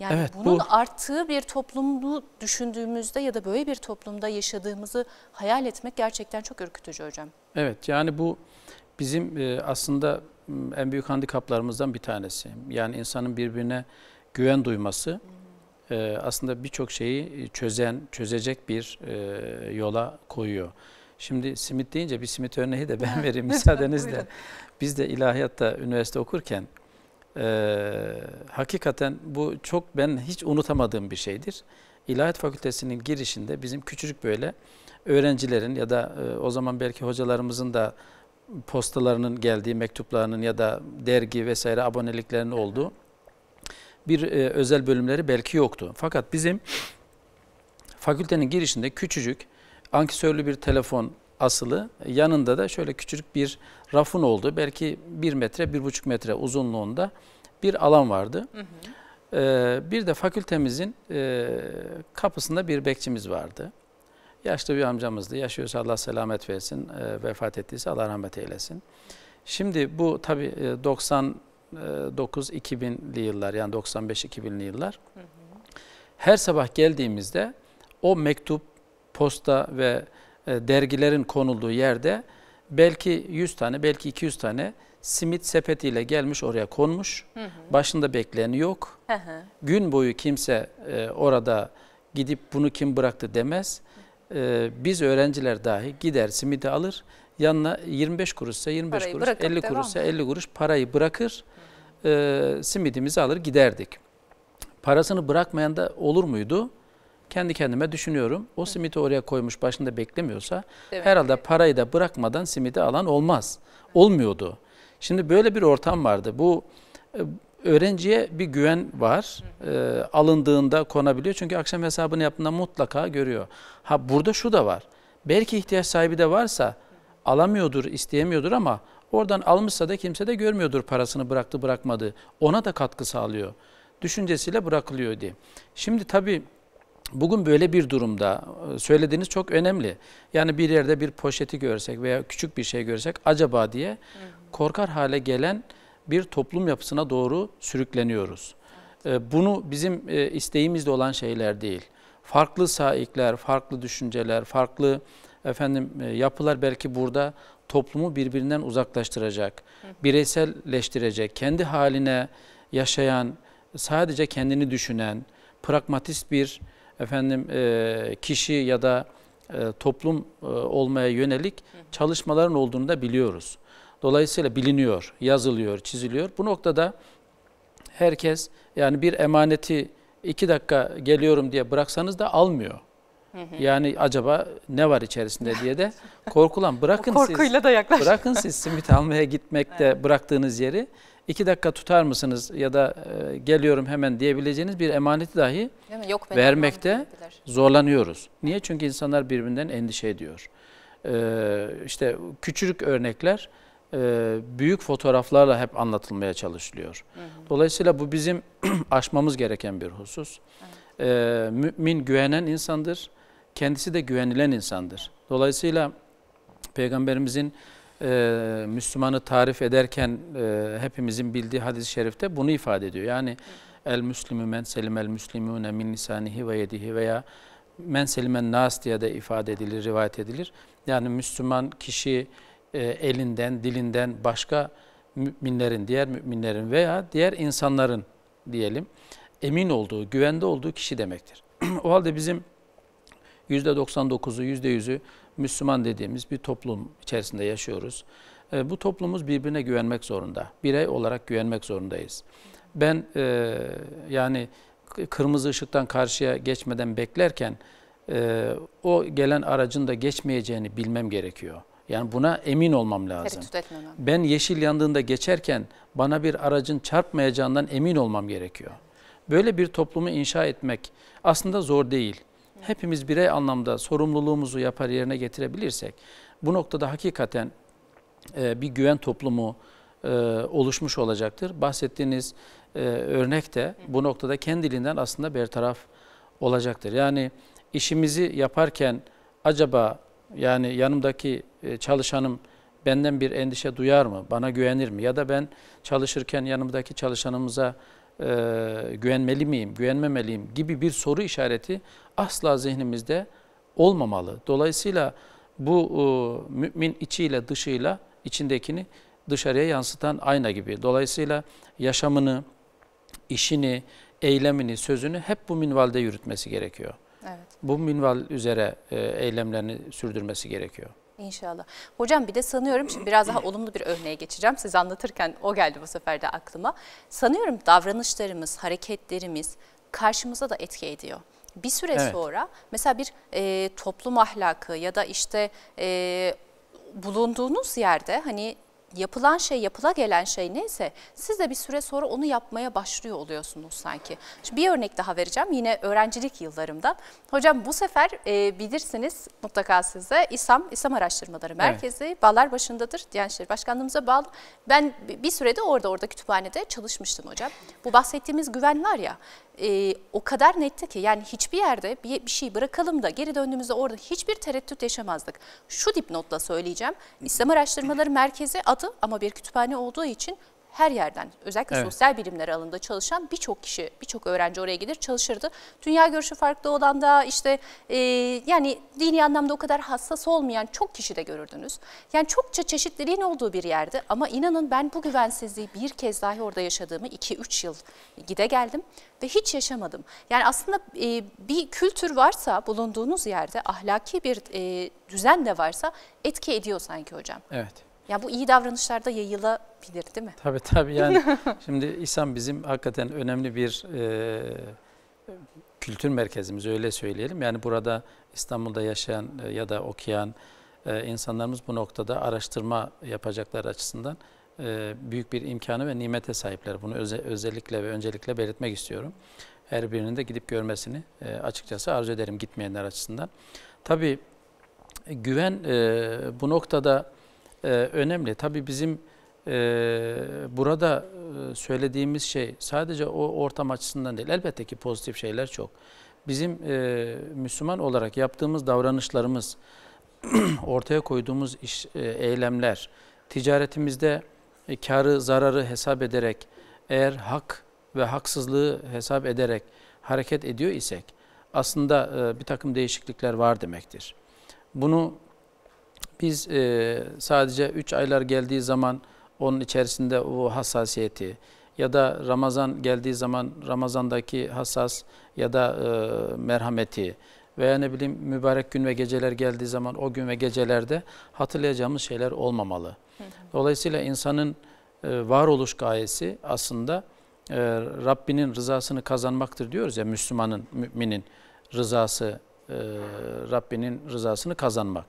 Yani evet, bunun bu... arttığı bir toplumu düşündüğümüzde ya da böyle bir toplumda yaşadığımızı hayal etmek gerçekten çok ürkütücü hocam. Evet yani bu bizim e, aslında en büyük handikaplarımızdan bir tanesi. Yani insanın birbirine güven duyması e, aslında birçok şeyi e, çözen, çözecek bir yola koyuyor. Şimdi simit deyince bir simit örneği de ben vereyim müsaadenizle. Biz de ilahiyatta üniversite okurken ee, hakikaten bu çok ben hiç unutamadığım bir şeydir. İlahiyat Fakültesinin girişinde bizim küçücük böyle öğrencilerin ya da e, o zaman belki hocalarımızın da postalarının geldiği mektuplarının ya da dergi vesaire aboneliklerinin olduğu bir e, özel bölümleri belki yoktu. Fakat bizim fakültenin girişinde küçücük ankesörlü bir telefon asılı. Yanında da şöyle küçük bir rafın olduğu belki bir metre, bir buçuk metre uzunluğunda bir alan vardı. Hı hı. Ee, bir de fakültemizin e, kapısında bir bekçimiz vardı. Yaşlı bir amcamızdı. Yaşıyorsa Allah selamet versin. E, vefat ettiyse Allah rahmet eylesin. Şimdi bu tabi e, 99-2000'li e, yıllar yani 95-2000'li yıllar. Hı hı. Her sabah geldiğimizde o mektup, posta ve e, dergilerin konulduğu yerde belki 100 tane belki 200 tane simit sepetiyle gelmiş oraya konmuş. Hı hı. Başında bekleyeni yok. Hı hı. Gün boyu kimse e, orada gidip bunu kim bıraktı demez. E, biz öğrenciler dahi gider simidi alır. Yanına 25 kuruşsa 25 parayı kuruş, 50 kuruşsa 50 kuruş parayı bırakır. Hı hı. E, simidimizi alır giderdik. Parasını bırakmayan da olur muydu? kendi kendime düşünüyorum. O simiti oraya koymuş başında beklemiyorsa Demek herhalde ki. parayı da bırakmadan simidi alan olmaz. Olmuyordu. Şimdi böyle bir ortam vardı. Bu e, öğrenciye bir güven var. E, alındığında konabiliyor. Çünkü akşam hesabını yaptığında mutlaka görüyor. Ha burada şu da var. Belki ihtiyaç sahibi de varsa alamıyordur, isteyemiyordur ama oradan almışsa da kimse de görmüyordur parasını bıraktı bırakmadı. Ona da katkı sağlıyor. Düşüncesiyle bırakılıyor diye. Şimdi tabii Bugün böyle bir durumda e, söylediğiniz çok önemli. Yani bir yerde bir poşeti görsek veya küçük bir şey görsek acaba diye korkar hale gelen bir toplum yapısına doğru sürükleniyoruz. E, bunu bizim e, isteğimizde olan şeyler değil. Farklı saikler, farklı düşünceler, farklı efendim yapılar belki burada toplumu birbirinden uzaklaştıracak, bireyselleştirecek, kendi haline yaşayan, sadece kendini düşünen, pragmatist bir efendim e, kişi ya da e, toplum e, olmaya yönelik çalışmaların olduğunu da biliyoruz. Dolayısıyla biliniyor, yazılıyor, çiziliyor. Bu noktada herkes yani bir emaneti iki dakika geliyorum diye bıraksanız da almıyor. Yani acaba ne var içerisinde diye de korkulan bırakın siz. korkuyla da yaklaşık. Bırakın siz simit almaya gitmekte evet. bıraktığınız yeri iki dakika tutar mısınız ya da e, geliyorum hemen diyebileceğiniz bir emaneti dahi Yok, vermekte zorlanıyoruz. Niye? Çünkü insanlar birbirinden endişe ediyor. Ee, işte küçülük örnekler e, büyük fotoğraflarla hep anlatılmaya çalışılıyor. Hı hı. Dolayısıyla bu bizim aşmamız gereken bir husus. Evet. Ee, mümin güvenen insandır, kendisi de güvenilen insandır. Dolayısıyla Peygamberimizin e, Müslümanı tarif ederken e, hepimizin bildiği hadis-i şerifte bunu ifade ediyor. Yani el Müslimü men el müslümüne min lisanihi ve yedihi veya men selimen nas diye de ifade edilir, rivayet edilir. Yani Müslüman kişi e, elinden, dilinden başka müminlerin, diğer müminlerin veya diğer insanların diyelim emin olduğu, güvende olduğu kişi demektir. o halde bizim %99'u, %100'ü Müslüman dediğimiz bir toplum içerisinde yaşıyoruz. E, bu toplumumuz birbirine güvenmek zorunda. Birey olarak güvenmek zorundayız. Ben e, yani kırmızı ışıktan karşıya geçmeden beklerken e, o gelen aracın da geçmeyeceğini bilmem gerekiyor. Yani buna emin olmam lazım. Ben yeşil yandığında geçerken bana bir aracın çarpmayacağından emin olmam gerekiyor. Böyle bir toplumu inşa etmek aslında zor değil hepimiz birey anlamda sorumluluğumuzu yapar yerine getirebilirsek bu noktada hakikaten e, bir güven toplumu e, oluşmuş olacaktır. Bahsettiğiniz e, örnek de bu noktada kendiliğinden aslında bertaraf olacaktır. Yani işimizi yaparken acaba yani yanımdaki e, çalışanım benden bir endişe duyar mı? Bana güvenir mi? Ya da ben çalışırken yanımdaki çalışanımıza e, güvenmeli miyim, güvenmemeliyim gibi bir soru işareti asla zihnimizde olmamalı. Dolayısıyla bu e, mümin içiyle dışıyla içindekini dışarıya yansıtan ayna gibi. Dolayısıyla yaşamını, işini, eylemini, sözünü hep bu minvalde yürütmesi gerekiyor. Evet. Bu minval üzere e, eylemlerini sürdürmesi gerekiyor. İnşallah. Hocam bir de sanıyorum şimdi biraz daha olumlu bir örneğe geçeceğim. Siz anlatırken o geldi bu sefer de aklıma. Sanıyorum davranışlarımız, hareketlerimiz karşımıza da etki ediyor. Bir süre evet. sonra mesela bir e, toplum ahlakı ya da işte e, bulunduğunuz yerde hani yapılan şey, yapıla gelen şey neyse siz de bir süre sonra onu yapmaya başlıyor oluyorsunuz sanki. Şimdi bir örnek daha vereceğim yine öğrencilik yıllarımdan. Hocam bu sefer e, bilirsiniz mutlaka size. İSAM, İSAM Araştırmaları Merkezi evet. bağlar başındadır Diyanet İşleri Başkanlığımıza bağlı. Ben bir sürede orada orada kütüphanede çalışmıştım hocam. Bu bahsettiğimiz güven var ya e, o kadar netti ki yani hiçbir yerde bir, bir şey bırakalım da geri döndüğümüzde orada hiçbir tereddüt yaşamazdık. Şu dipnotla söyleyeceğim. İslam Araştırmaları Merkezi adı ama bir kütüphane olduğu için her yerden özellikle evet. sosyal bilimler alanında çalışan birçok kişi, birçok öğrenci oraya gelir çalışırdı. Dünya görüşü farklı olan da işte e, yani dini anlamda o kadar hassas olmayan çok kişi de görürdünüz. Yani çokça çeşitliliğin olduğu bir yerdi ama inanın ben bu güvensizliği bir kez dahi orada yaşadığımı 2-3 yıl gide geldim ve hiç yaşamadım. Yani aslında e, bir kültür varsa bulunduğunuz yerde ahlaki bir e, düzen de varsa etki ediyor sanki hocam. Evet. Ya bu iyi davranışlarda yayılabilir değil mi? Tabii tabii yani şimdi İhsan bizim hakikaten önemli bir e, kültür merkezimiz öyle söyleyelim. Yani burada İstanbul'da yaşayan e, ya da okuyan e, insanlarımız bu noktada araştırma yapacaklar açısından e, büyük bir imkanı ve nimete sahipler. Bunu öze, özellikle ve öncelikle belirtmek istiyorum. Her birinin de gidip görmesini e, açıkçası arzu ederim gitmeyenler açısından. Tabii e, güven e, bu noktada e, önemli. Tabii bizim e, burada e, söylediğimiz şey sadece o ortam açısından değil. Elbette ki pozitif şeyler çok. Bizim e, Müslüman olarak yaptığımız davranışlarımız, ortaya koyduğumuz iş, e, eylemler, ticaretimizde e, karı zararı hesap ederek, eğer hak ve haksızlığı hesap ederek hareket ediyor isek aslında e, bir takım değişiklikler var demektir. Bunu biz e, sadece 3 aylar geldiği zaman onun içerisinde o hassasiyeti ya da Ramazan geldiği zaman Ramazan'daki hassas ya da e, merhameti veya ne bileyim mübarek gün ve geceler geldiği zaman o gün ve gecelerde hatırlayacağımız şeyler olmamalı. Dolayısıyla insanın e, varoluş gayesi aslında e, Rabbinin rızasını kazanmaktır diyoruz ya Müslümanın, müminin rızası, e, Rabbinin rızasını kazanmak.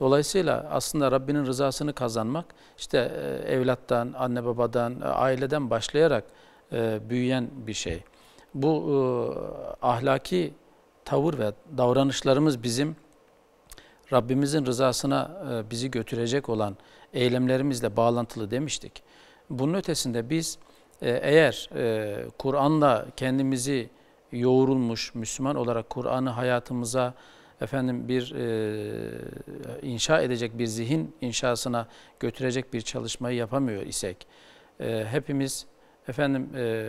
Dolayısıyla aslında Rabbinin rızasını kazanmak işte e, evlattan, anne babadan, e, aileden başlayarak e, büyüyen bir şey. Bu ahlaki tavır ve davranışlarımız bizim Rabbimizin rızasına bizi götürecek olan eylemlerimizle bağlantılı demiştik. Bunun ötesinde biz eğer Kur'an'la kendimizi yoğrulmuş Müslüman olarak Kur'an'ı hayatımıza, efendim bir e, inşa edecek bir zihin inşasına götürecek bir çalışmayı yapamıyor isek e, hepimiz efendim e,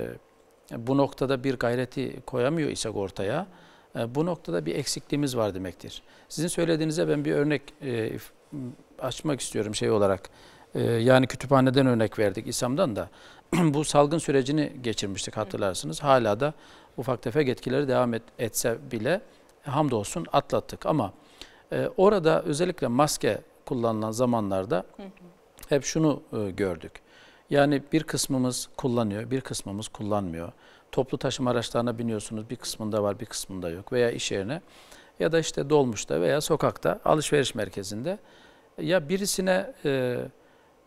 bu noktada bir gayreti koyamıyor isek ortaya e, bu noktada bir eksikliğimiz var demektir. Sizin söylediğinize ben bir örnek e, açmak istiyorum şey olarak. E, yani kütüphaneden örnek verdik İslam'dan da. bu salgın sürecini geçirmiştik hatırlarsınız. Hala da ufak tefek etkileri devam et, etse bile hamdolsun atlattık ama e, orada özellikle maske kullanılan zamanlarda hep şunu e, gördük. Yani bir kısmımız kullanıyor, bir kısmımız kullanmıyor. Toplu taşıma araçlarına biniyorsunuz, bir kısmında var, bir kısmında yok veya iş yerine ya da işte dolmuşta veya sokakta, alışveriş merkezinde ya birisine e,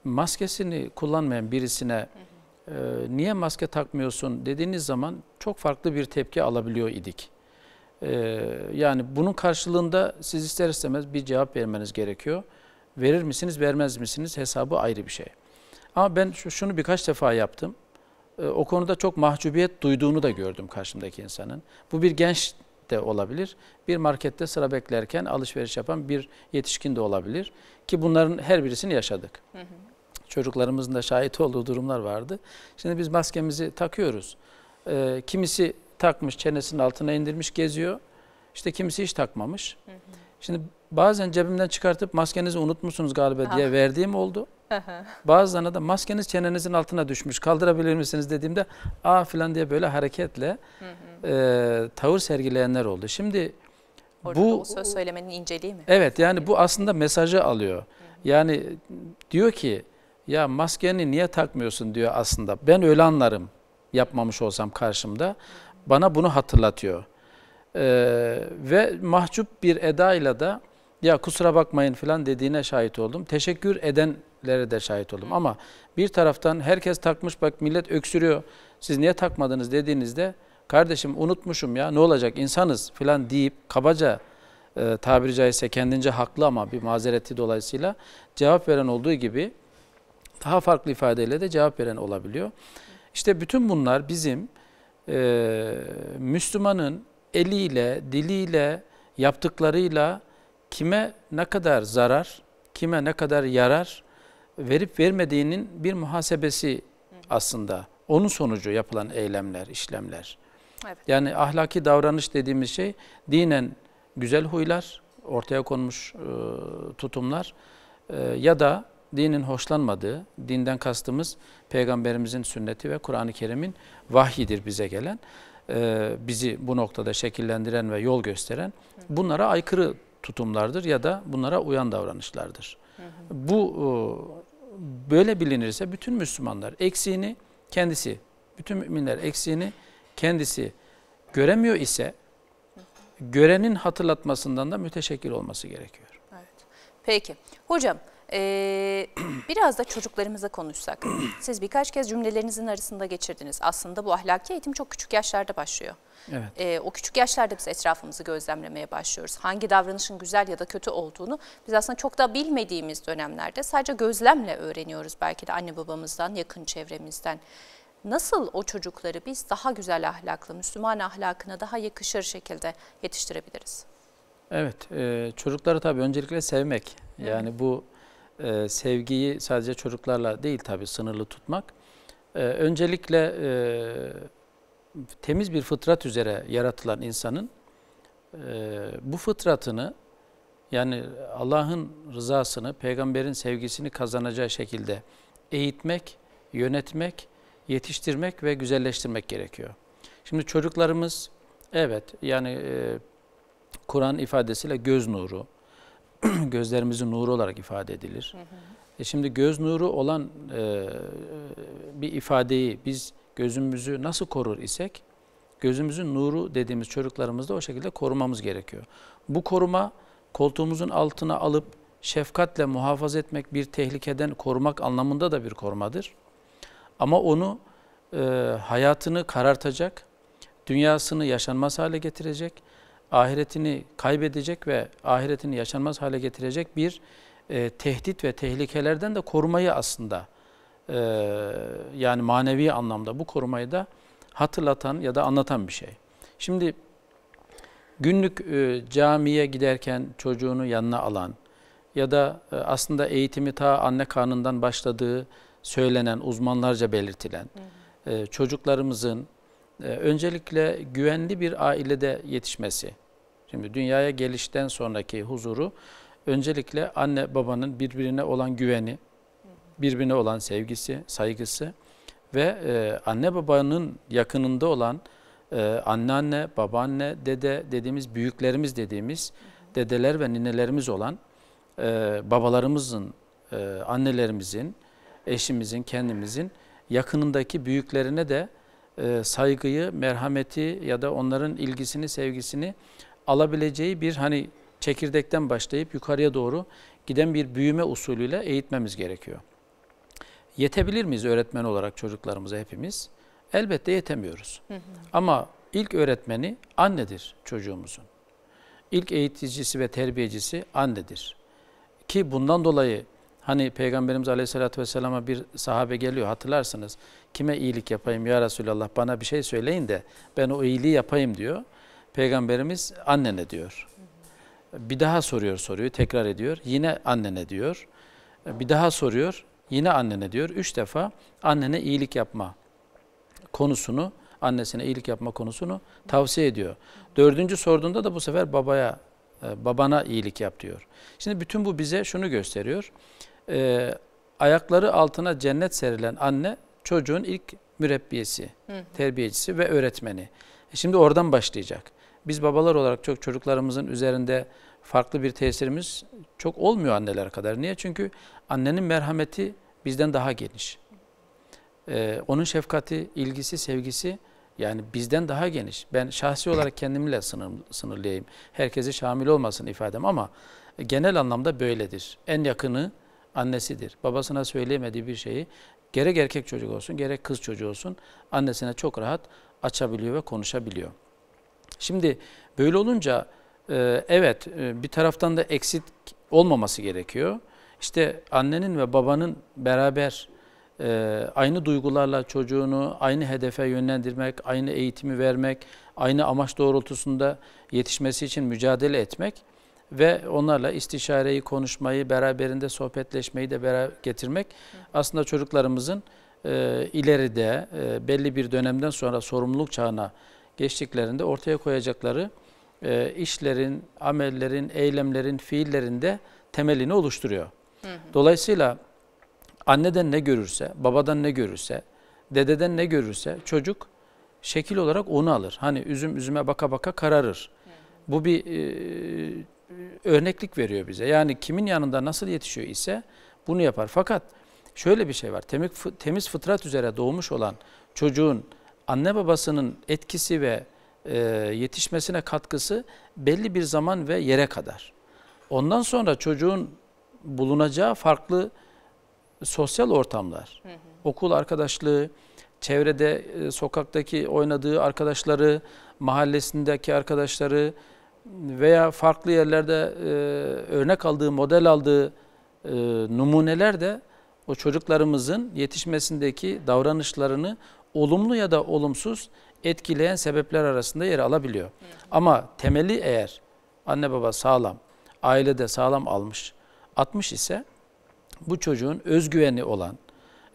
maskesini kullanmayan birisine e, niye maske takmıyorsun dediğiniz zaman çok farklı bir tepki alabiliyor idik. Ee, yani bunun karşılığında siz ister istemez bir cevap vermeniz gerekiyor. Verir misiniz, vermez misiniz hesabı ayrı bir şey. Ama ben şunu birkaç defa yaptım. Ee, o konuda çok mahcubiyet duyduğunu da gördüm karşımdaki insanın. Bu bir genç de olabilir. Bir markette sıra beklerken alışveriş yapan bir yetişkin de olabilir. Ki bunların her birisini yaşadık. Çocuklarımızın da şahit olduğu durumlar vardı. Şimdi biz maskemizi takıyoruz. Ee, kimisi takmış çenesinin altına indirmiş geziyor. İşte kimisi hiç takmamış. Hı hı. Şimdi bazen cebimden çıkartıp maskenizi unutmuşsunuz galiba Aha. diye ah. verdiğim oldu. Bazılarına da maskeniz çenenizin altına düşmüş kaldırabilir misiniz dediğimde aa filan diye böyle hareketle hı hı. E, tavır sergileyenler oldu. Şimdi Orada bu söz söylemenin inceliği mi? Evet yani bu aslında mesajı alıyor. Hı hı. Yani diyor ki ya maskeni niye takmıyorsun diyor aslında ben öyle anlarım yapmamış olsam karşımda bana bunu hatırlatıyor. Ee, ve mahcup bir edayla da ya kusura bakmayın falan dediğine şahit oldum. Teşekkür edenlere de şahit oldum. Ama bir taraftan herkes takmış bak millet öksürüyor. Siz niye takmadınız dediğinizde kardeşim unutmuşum ya ne olacak insanız falan deyip kabaca e, tabiri caizse kendince haklı ama bir mazereti dolayısıyla cevap veren olduğu gibi daha farklı ifadeyle de cevap veren olabiliyor. İşte bütün bunlar bizim e, Müslümanın eliyle, diliyle, yaptıklarıyla kime ne kadar zarar, kime ne kadar yarar verip vermediğinin bir muhasebesi aslında. Onun sonucu yapılan eylemler, işlemler. Evet. Yani ahlaki davranış dediğimiz şey dinen güzel huylar, ortaya konmuş e, tutumlar e, ya da dinin hoşlanmadığı, dinden kastımız peygamberimizin sünneti ve Kur'an-ı Kerim'in vahyidir bize gelen. E, bizi bu noktada şekillendiren ve yol gösteren bunlara aykırı tutumlardır ya da bunlara uyan davranışlardır. Bu e, böyle bilinirse bütün Müslümanlar eksiğini kendisi, bütün müminler eksiğini kendisi göremiyor ise görenin hatırlatmasından da müteşekkil olması gerekiyor. Evet. Peki. Hocam ee, biraz da çocuklarımıza konuşsak. Siz birkaç kez cümlelerinizin arasında geçirdiniz. Aslında bu ahlaki eğitim çok küçük yaşlarda başlıyor. Evet. Ee, o küçük yaşlarda biz etrafımızı gözlemlemeye başlıyoruz. Hangi davranışın güzel ya da kötü olduğunu biz aslında çok da bilmediğimiz dönemlerde sadece gözlemle öğreniyoruz. Belki de anne babamızdan, yakın çevremizden. Nasıl o çocukları biz daha güzel ahlaklı, Müslüman ahlakına daha yakışır şekilde yetiştirebiliriz? Evet, e, çocukları tabii öncelikle sevmek. Yani bu e, sevgiyi sadece çocuklarla değil tabi sınırlı tutmak. E, öncelikle e, temiz bir fıtrat üzere yaratılan insanın e, bu fıtratını yani Allah'ın rızasını, peygamberin sevgisini kazanacağı şekilde eğitmek, yönetmek, yetiştirmek ve güzelleştirmek gerekiyor. Şimdi çocuklarımız evet yani e, Kur'an ifadesiyle göz nuru, gözlerimizin nuru olarak ifade edilir. Hı hı. E şimdi göz nuru olan e, bir ifadeyi biz gözümüzü nasıl korur isek gözümüzün nuru dediğimiz çocuklarımızda o şekilde korumamız gerekiyor. Bu koruma koltuğumuzun altına alıp şefkatle muhafaza etmek bir tehlikeden korumak anlamında da bir korumadır. Ama onu e, hayatını karartacak, dünyasını yaşanmaz hale getirecek, ahiretini kaybedecek ve ahiretini yaşanmaz hale getirecek bir e, tehdit ve tehlikelerden de korumayı aslında e, yani manevi anlamda bu korumayı da hatırlatan ya da anlatan bir şey. Şimdi günlük e, camiye giderken çocuğunu yanına alan ya da e, aslında eğitimi ta anne karnından başladığı söylenen uzmanlarca belirtilen e, çocuklarımızın ee, öncelikle güvenli bir ailede yetişmesi. Şimdi dünyaya gelişten sonraki huzuru öncelikle anne babanın birbirine olan güveni, birbirine olan sevgisi, saygısı ve e, anne babanın yakınında olan e, anneanne, babaanne, dede dediğimiz büyüklerimiz dediğimiz dedeler ve ninelerimiz olan e, babalarımızın, annelerimizin, eşimizin, kendimizin yakınındaki büyüklerine de e, saygıyı, merhameti ya da onların ilgisini, sevgisini alabileceği bir hani çekirdekten başlayıp yukarıya doğru giden bir büyüme usulüyle eğitmemiz gerekiyor. Yetebilir miyiz öğretmen olarak çocuklarımıza hepimiz? Elbette yetemiyoruz. Ama ilk öğretmeni annedir çocuğumuzun. İlk eğiticisi ve terbiyecisi annedir. Ki bundan dolayı Hani Peygamberimiz Aleyhisselatü Vesselam'a bir sahabe geliyor hatırlarsınız. Kime iyilik yapayım ya Resulallah bana bir şey söyleyin de ben o iyiliği yapayım diyor. Peygamberimiz annene diyor. Bir daha soruyor soruyu tekrar ediyor. Yine annene diyor. Bir daha soruyor yine annene diyor. Üç defa annene iyilik yapma konusunu annesine iyilik yapma konusunu tavsiye ediyor. Dördüncü sorduğunda da bu sefer babaya e, babana iyilik yap diyor. Şimdi bütün bu bize şunu gösteriyor e, ayakları altına cennet serilen anne çocuğun ilk mürebbiyesi, hı hı. terbiyecisi ve öğretmeni. E, şimdi oradan başlayacak. Biz babalar olarak çok çocuklarımızın üzerinde farklı bir tesirimiz çok olmuyor anneler kadar. Niye? Çünkü annenin merhameti bizden daha geniş. Ee, onun şefkati, ilgisi, sevgisi yani bizden daha geniş. Ben şahsi olarak kendimle sınır, sınırlayayım. Herkese şamil olmasın ifadem ama genel anlamda böyledir. En yakını annesidir. Babasına söyleyemediği bir şeyi gerek erkek çocuk olsun gerek kız çocuğu olsun annesine çok rahat açabiliyor ve konuşabiliyor. Şimdi böyle olunca e, evet e, bir taraftan da eksik olmaması gerekiyor. İşte annenin ve babanın beraber e, aynı duygularla çocuğunu aynı hedefe yönlendirmek, aynı eğitimi vermek, aynı amaç doğrultusunda yetişmesi için mücadele etmek ve onlarla istişareyi, konuşmayı, beraberinde sohbetleşmeyi de beraber getirmek aslında çocuklarımızın e, ileride e, belli bir dönemden sonra sorumluluk çağına geçtiklerinde ortaya koyacakları e, işlerin, amellerin, eylemlerin, fiillerinde temelini oluşturuyor. Dolayısıyla anneden ne görürse, babadan ne görürse, dededen ne görürse çocuk şekil olarak onu alır. Hani üzüm üzüme baka baka kararır. Bu bir e, örneklik veriyor bize. Yani kimin yanında nasıl yetişiyor ise bunu yapar. Fakat şöyle bir şey var. Temiz, temiz fıtrat üzere doğmuş olan çocuğun anne babasının etkisi ve e, yetişmesine katkısı belli bir zaman ve yere kadar. Ondan sonra çocuğun bulunacağı farklı sosyal ortamlar, hı hı. okul arkadaşlığı, çevrede, e, sokaktaki oynadığı arkadaşları, mahallesindeki arkadaşları, veya farklı yerlerde e, örnek aldığı, model aldığı e, numuneler de o çocuklarımızın yetişmesindeki davranışlarını olumlu ya da olumsuz etkileyen sebepler arasında yer alabiliyor. Hı. Ama temeli eğer anne baba sağlam, ailede sağlam almış, atmış ise bu çocuğun özgüveni olan,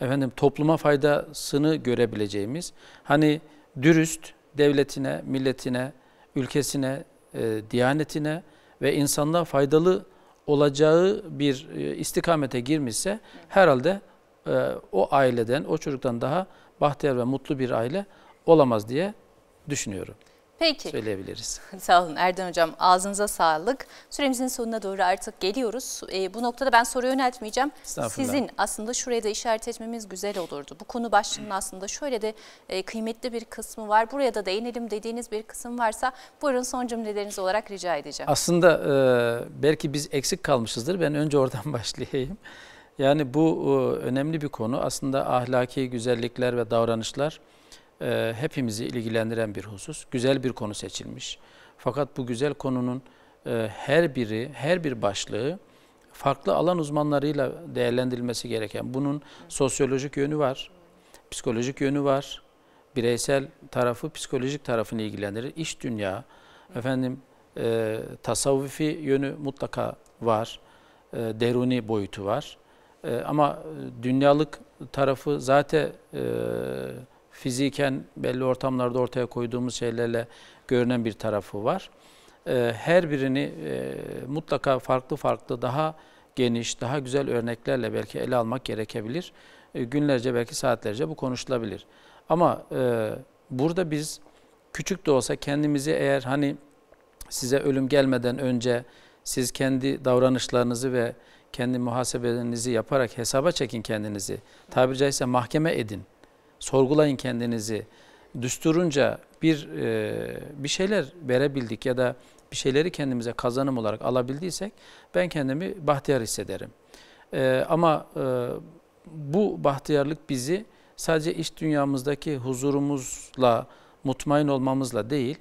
efendim topluma faydasını görebileceğimiz, hani dürüst devletine, milletine, ülkesine, e, diyanetine ve insanlığa faydalı olacağı bir e, istikamete girmişse herhalde e, o aileden, o çocuktan daha bahtiyar ve mutlu bir aile olamaz diye düşünüyorum. Peki. söyleyebiliriz. Sağ olun Erden Hocam. Ağzınıza sağlık. Süremizin sonuna doğru artık geliyoruz. E, bu noktada ben soru yöneltmeyeceğim. Sizin aslında şuraya da işaret etmemiz güzel olurdu. Bu konu başlığının aslında şöyle de e, kıymetli bir kısmı var. Buraya da değinelim dediğiniz bir kısım varsa buyurun son cümleleriniz olarak rica edeceğim. Aslında e, belki biz eksik kalmışızdır. Ben önce oradan başlayayım. Yani bu e, önemli bir konu. Aslında ahlaki güzellikler ve davranışlar e, hepimizi ilgilendiren bir husus. Güzel bir konu seçilmiş. Fakat bu güzel konunun e, her biri, her bir başlığı farklı alan uzmanlarıyla değerlendirilmesi gereken. Bunun sosyolojik yönü var, psikolojik yönü var, bireysel tarafı, psikolojik tarafını ilgilendirir. İş dünya, efendim e, tasavvufi yönü mutlaka var, e, deruni boyutu var. E, ama dünyalık tarafı zaten e, fiziken belli ortamlarda ortaya koyduğumuz şeylerle görünen bir tarafı var. Ee, her birini e, mutlaka farklı farklı daha geniş, daha güzel örneklerle belki ele almak gerekebilir. E, günlerce belki saatlerce bu konuşulabilir. Ama e, burada biz küçük de olsa kendimizi eğer hani size ölüm gelmeden önce siz kendi davranışlarınızı ve kendi muhasebenizi yaparak hesaba çekin kendinizi. Tabiri caizse mahkeme edin sorgulayın kendinizi düsturunca bir e, bir şeyler verebildik ya da bir şeyleri kendimize kazanım olarak alabildiysek ben kendimi bahtiyar hissederim. E, ama e, bu bahtiyarlık bizi sadece iş dünyamızdaki huzurumuzla, mutmain olmamızla değil,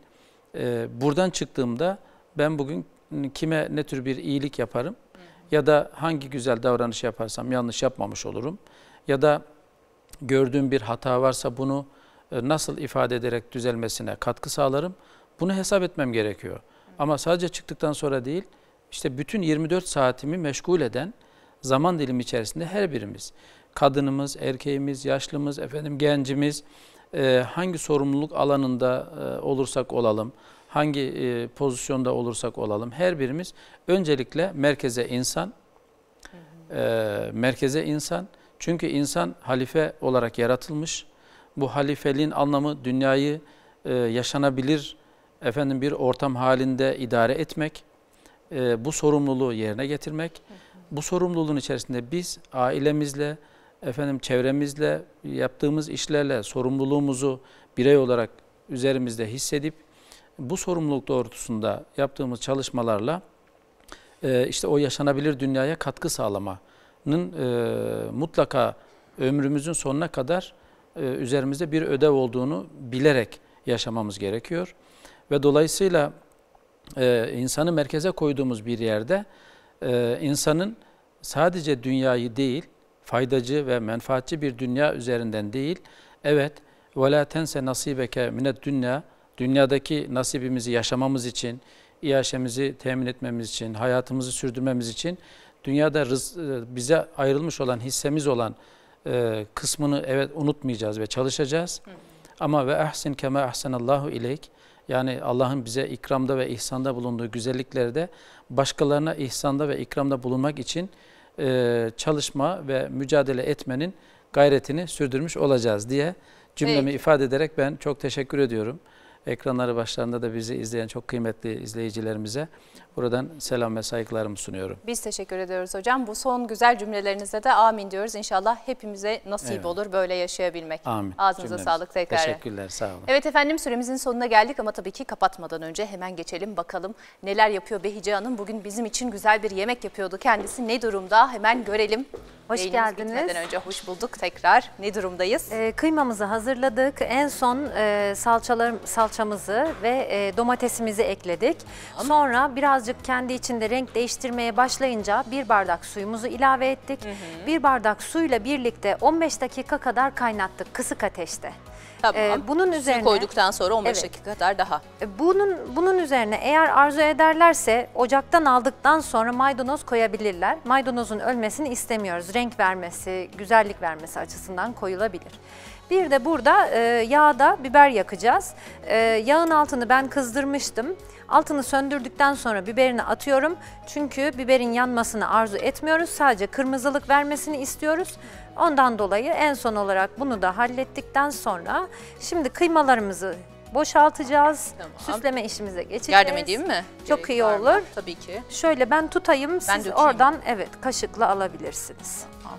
e, buradan çıktığımda ben bugün kime ne tür bir iyilik yaparım ya da hangi güzel davranış yaparsam yanlış yapmamış olurum ya da gördüğüm bir hata varsa bunu e, nasıl ifade ederek düzelmesine katkı sağlarım. Bunu hesap etmem gerekiyor. Ama sadece çıktıktan sonra değil, işte bütün 24 saatimi meşgul eden zaman dilimi içerisinde her birimiz, kadınımız, erkeğimiz, yaşlımız, efendim gencimiz, e, hangi sorumluluk alanında e, olursak olalım, hangi pozisyonda olursak olalım, her birimiz öncelikle merkeze insan, merkeze insan, çünkü insan halife olarak yaratılmış. Bu halifeliğin anlamı dünyayı e, yaşanabilir efendim bir ortam halinde idare etmek, e, bu sorumluluğu yerine getirmek. Bu sorumluluğun içerisinde biz ailemizle, efendim çevremizle, yaptığımız işlerle sorumluluğumuzu birey olarak üzerimizde hissedip bu sorumluluk doğrultusunda yaptığımız çalışmalarla e, işte o yaşanabilir dünyaya katkı sağlama e, mutlaka ömrümüzün sonuna kadar e, üzerimizde bir ödev olduğunu bilerek yaşamamız gerekiyor. Ve dolayısıyla e, insanı merkeze koyduğumuz bir yerde e, insanın sadece dünyayı değil, faydacı ve menfaatçi bir dünya üzerinden değil, evet وَلَا تَنْسَ نَصِيبَكَ مِنَ dünya Dünyadaki nasibimizi yaşamamız için, iaşemizi temin etmemiz için, hayatımızı sürdürmemiz için dünyada rız, e, bize ayrılmış olan hissemiz olan e, kısmını evet unutmayacağız ve çalışacağız. Ama ve ahsin keme ahsenallahu ileyk yani Allah'ın bize ikramda ve ihsanda bulunduğu güzelliklerde başkalarına ihsanda ve ikramda bulunmak için e, çalışma ve mücadele etmenin gayretini sürdürmüş olacağız diye cümlemi evet. ifade ederek ben çok teşekkür ediyorum ekranları başlarında da bizi izleyen çok kıymetli izleyicilerimize buradan selam ve saygılarımı sunuyorum. Biz teşekkür ediyoruz hocam. Bu son güzel cümlelerinizde de amin diyoruz. İnşallah hepimize nasip evet. olur böyle yaşayabilmek. Amin. Ağzınıza Cümlemiz. sağlık tekrar. Teşekkürler sağ olun. Evet efendim süremizin sonuna geldik ama tabii ki kapatmadan önce hemen geçelim bakalım neler yapıyor Behice Hanım. Bugün bizim için güzel bir yemek yapıyordu. Kendisi ne durumda hemen görelim. Hoş Yayınımız geldiniz. Gitmeden önce hoş bulduk tekrar. Ne durumdayız? Ee, kıymamızı hazırladık. En son e, salçalar, salçalar salçamızı ve e, domatesimizi ekledik. Sonra birazcık kendi içinde renk değiştirmeye başlayınca bir bardak suyumuzu ilave ettik. Hı hı. Bir bardak suyla birlikte 15 dakika kadar kaynattık kısık ateşte. Tamam. Ee, bunun Suyu üzerine koyduktan sonra 15 evet, dakika kadar daha. E, bunun bunun üzerine eğer arzu ederlerse ocaktan aldıktan sonra maydanoz koyabilirler. Maydanozun ölmesini istemiyoruz. Renk vermesi, güzellik vermesi açısından koyulabilir. Bir de burada e, yağda biber yakacağız. E, yağın altını ben kızdırmıştım. Altını söndürdükten sonra biberini atıyorum. Çünkü biberin yanmasını arzu etmiyoruz. Sadece kırmızılık vermesini istiyoruz. Ondan dolayı en son olarak bunu da hallettikten sonra şimdi kıymalarımızı boşaltacağız. Tamam. Süsleme işimize geçeceğiz. Yardım edeyim mi? Çok Gerek iyi olur. Mı? Tabii ki. Şöyle ben tutayım, siz dökeyim. oradan evet kaşıkla alabilirsiniz. Tamam.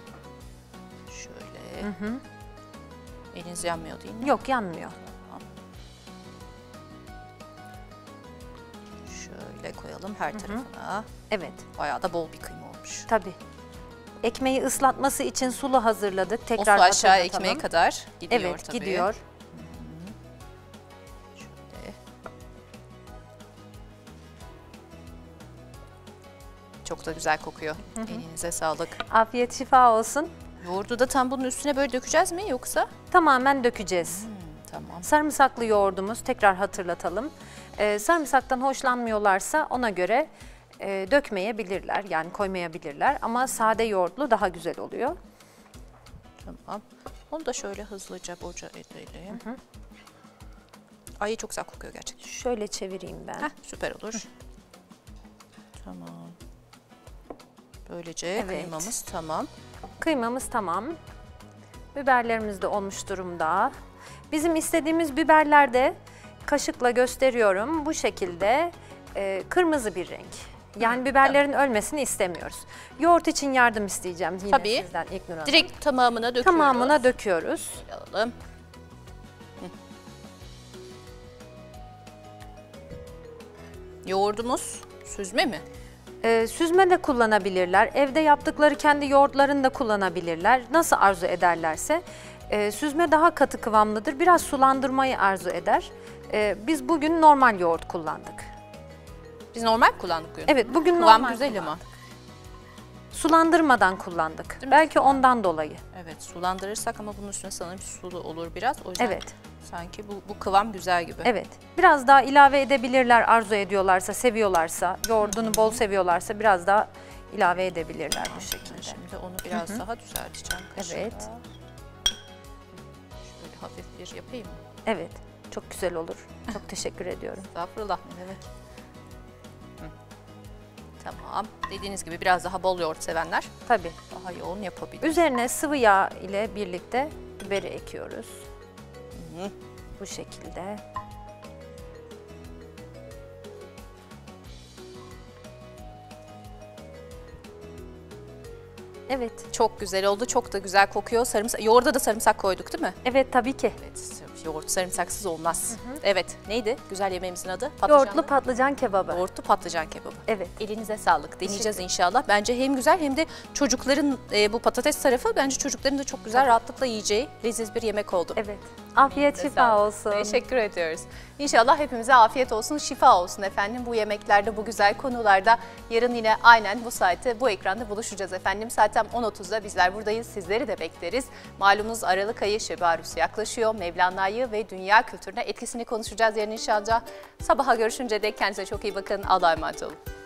Şöyle. Hı hı. Eliniz yanmıyor değil mi? Yok yanmıyor. Şöyle koyalım her Hı -hı. tarafına. Evet. Bayağı da bol bir kıyma olmuş. Tabii. Ekmeği ıslatması için sulu hazırladık. Tekrar o su aşağı ekmeğe kadar gidiyor evet, tabii. gidiyor. Çok da güzel kokuyor. Hı hı. Elinize sağlık. Afiyet şifa olsun. Yoğurdu da tam bunun üstüne böyle dökeceğiz mi yoksa? Tamamen dökeceğiz. Hmm, tamam. Sarımsaklı yoğurdumuz tekrar hatırlatalım. Ee, sarımsaktan hoşlanmıyorlarsa ona göre e, dökmeyebilirler yani koymayabilirler ama sade yoğurtlu daha güzel oluyor. Tamam. Onu da şöyle hızlıca boca edelim. Hı hı. Ay çok güzel kokuyor gerçekten. Şöyle çevireyim ben. Heh, süper olur. Tamam. Böylece evet. kıymamız tamam. Kıymamız tamam. Biberlerimiz de olmuş durumda. Bizim istediğimiz biberler de kaşıkla gösteriyorum. Bu şekilde e, kırmızı bir renk. Yani biberlerin ölmesini istemiyoruz. Yoğurt için yardım isteyeceğim yine Tabii. sizden İlknur Hanım. Direkt tamamına döküyoruz. Tamamına döküyoruz. alalım. Yoğurdumuz süzme mi? E, süzme de kullanabilirler. Evde yaptıkları kendi yoğurtlarını da kullanabilirler. Nasıl arzu ederlerse. E, süzme daha katı kıvamlıdır. Biraz sulandırmayı arzu eder. E, biz bugün normal yoğurt kullandık. Biz normal kullandık bugün. Evet bugün Kıvam normal güzel kullandık. ama. Sulandırmadan kullandık. Belki ondan dolayı. Evet sulandırırsak ama bunun üstüne sanırım sulu olur biraz. O yüzden evet. Sanki bu, bu kıvam güzel gibi. Evet. Biraz daha ilave edebilirler arzu ediyorlarsa, seviyorlarsa, yoğurdunu bol seviyorlarsa biraz daha ilave edebilirler bu şekilde. Şimdi onu biraz daha düzelteceğim kaşıkla. Evet. Şöyle hafif bir yapayım mı? Evet. Çok güzel olur. Çok teşekkür ediyorum. Estağfurullah ne demek. Tamam. Dediğiniz gibi biraz daha bol yoğurt sevenler. Tabii. Daha yoğun yapabilir. Üzerine sıvı yağ ile birlikte biberi ekiyoruz hı. Bu şekilde. Evet. Çok güzel oldu. Çok da güzel kokuyor. Sarımsak, yoğurda da sarımsak koyduk değil mi? Evet tabii ki. Evet. Yoğurt sarımsaksız olmaz. Hı hı. Evet neydi güzel yemeğimizin adı? Patlıcan Yoğurtlu mı? patlıcan kebabı. Yoğurtlu patlıcan kebabı. Evet. Elinize sağlık. Deneyeceğiz inşallah. Bence hem güzel hem de çocukların e, bu patates tarafı bence çocukların da çok güzel evet. rahatlıkla yiyeceği leziz bir yemek oldu. Evet. Afiyet şifa olsun. Teşekkür ediyoruz. İnşallah hepimize afiyet olsun, şifa olsun efendim. Bu yemeklerde, bu güzel konularda yarın yine aynen bu saatte bu ekranda buluşacağız efendim. Zaten 10.30'da bizler buradayız. Sizleri de bekleriz. Malumunuz Aralık ayı Şebarüs yaklaşıyor. Mevlana'yı dünyayı ve dünya kültürüne etkisini konuşacağız yarın inşallah. Sabaha görüşünce de kendinize çok iyi bakın. Allah'a emanet olun.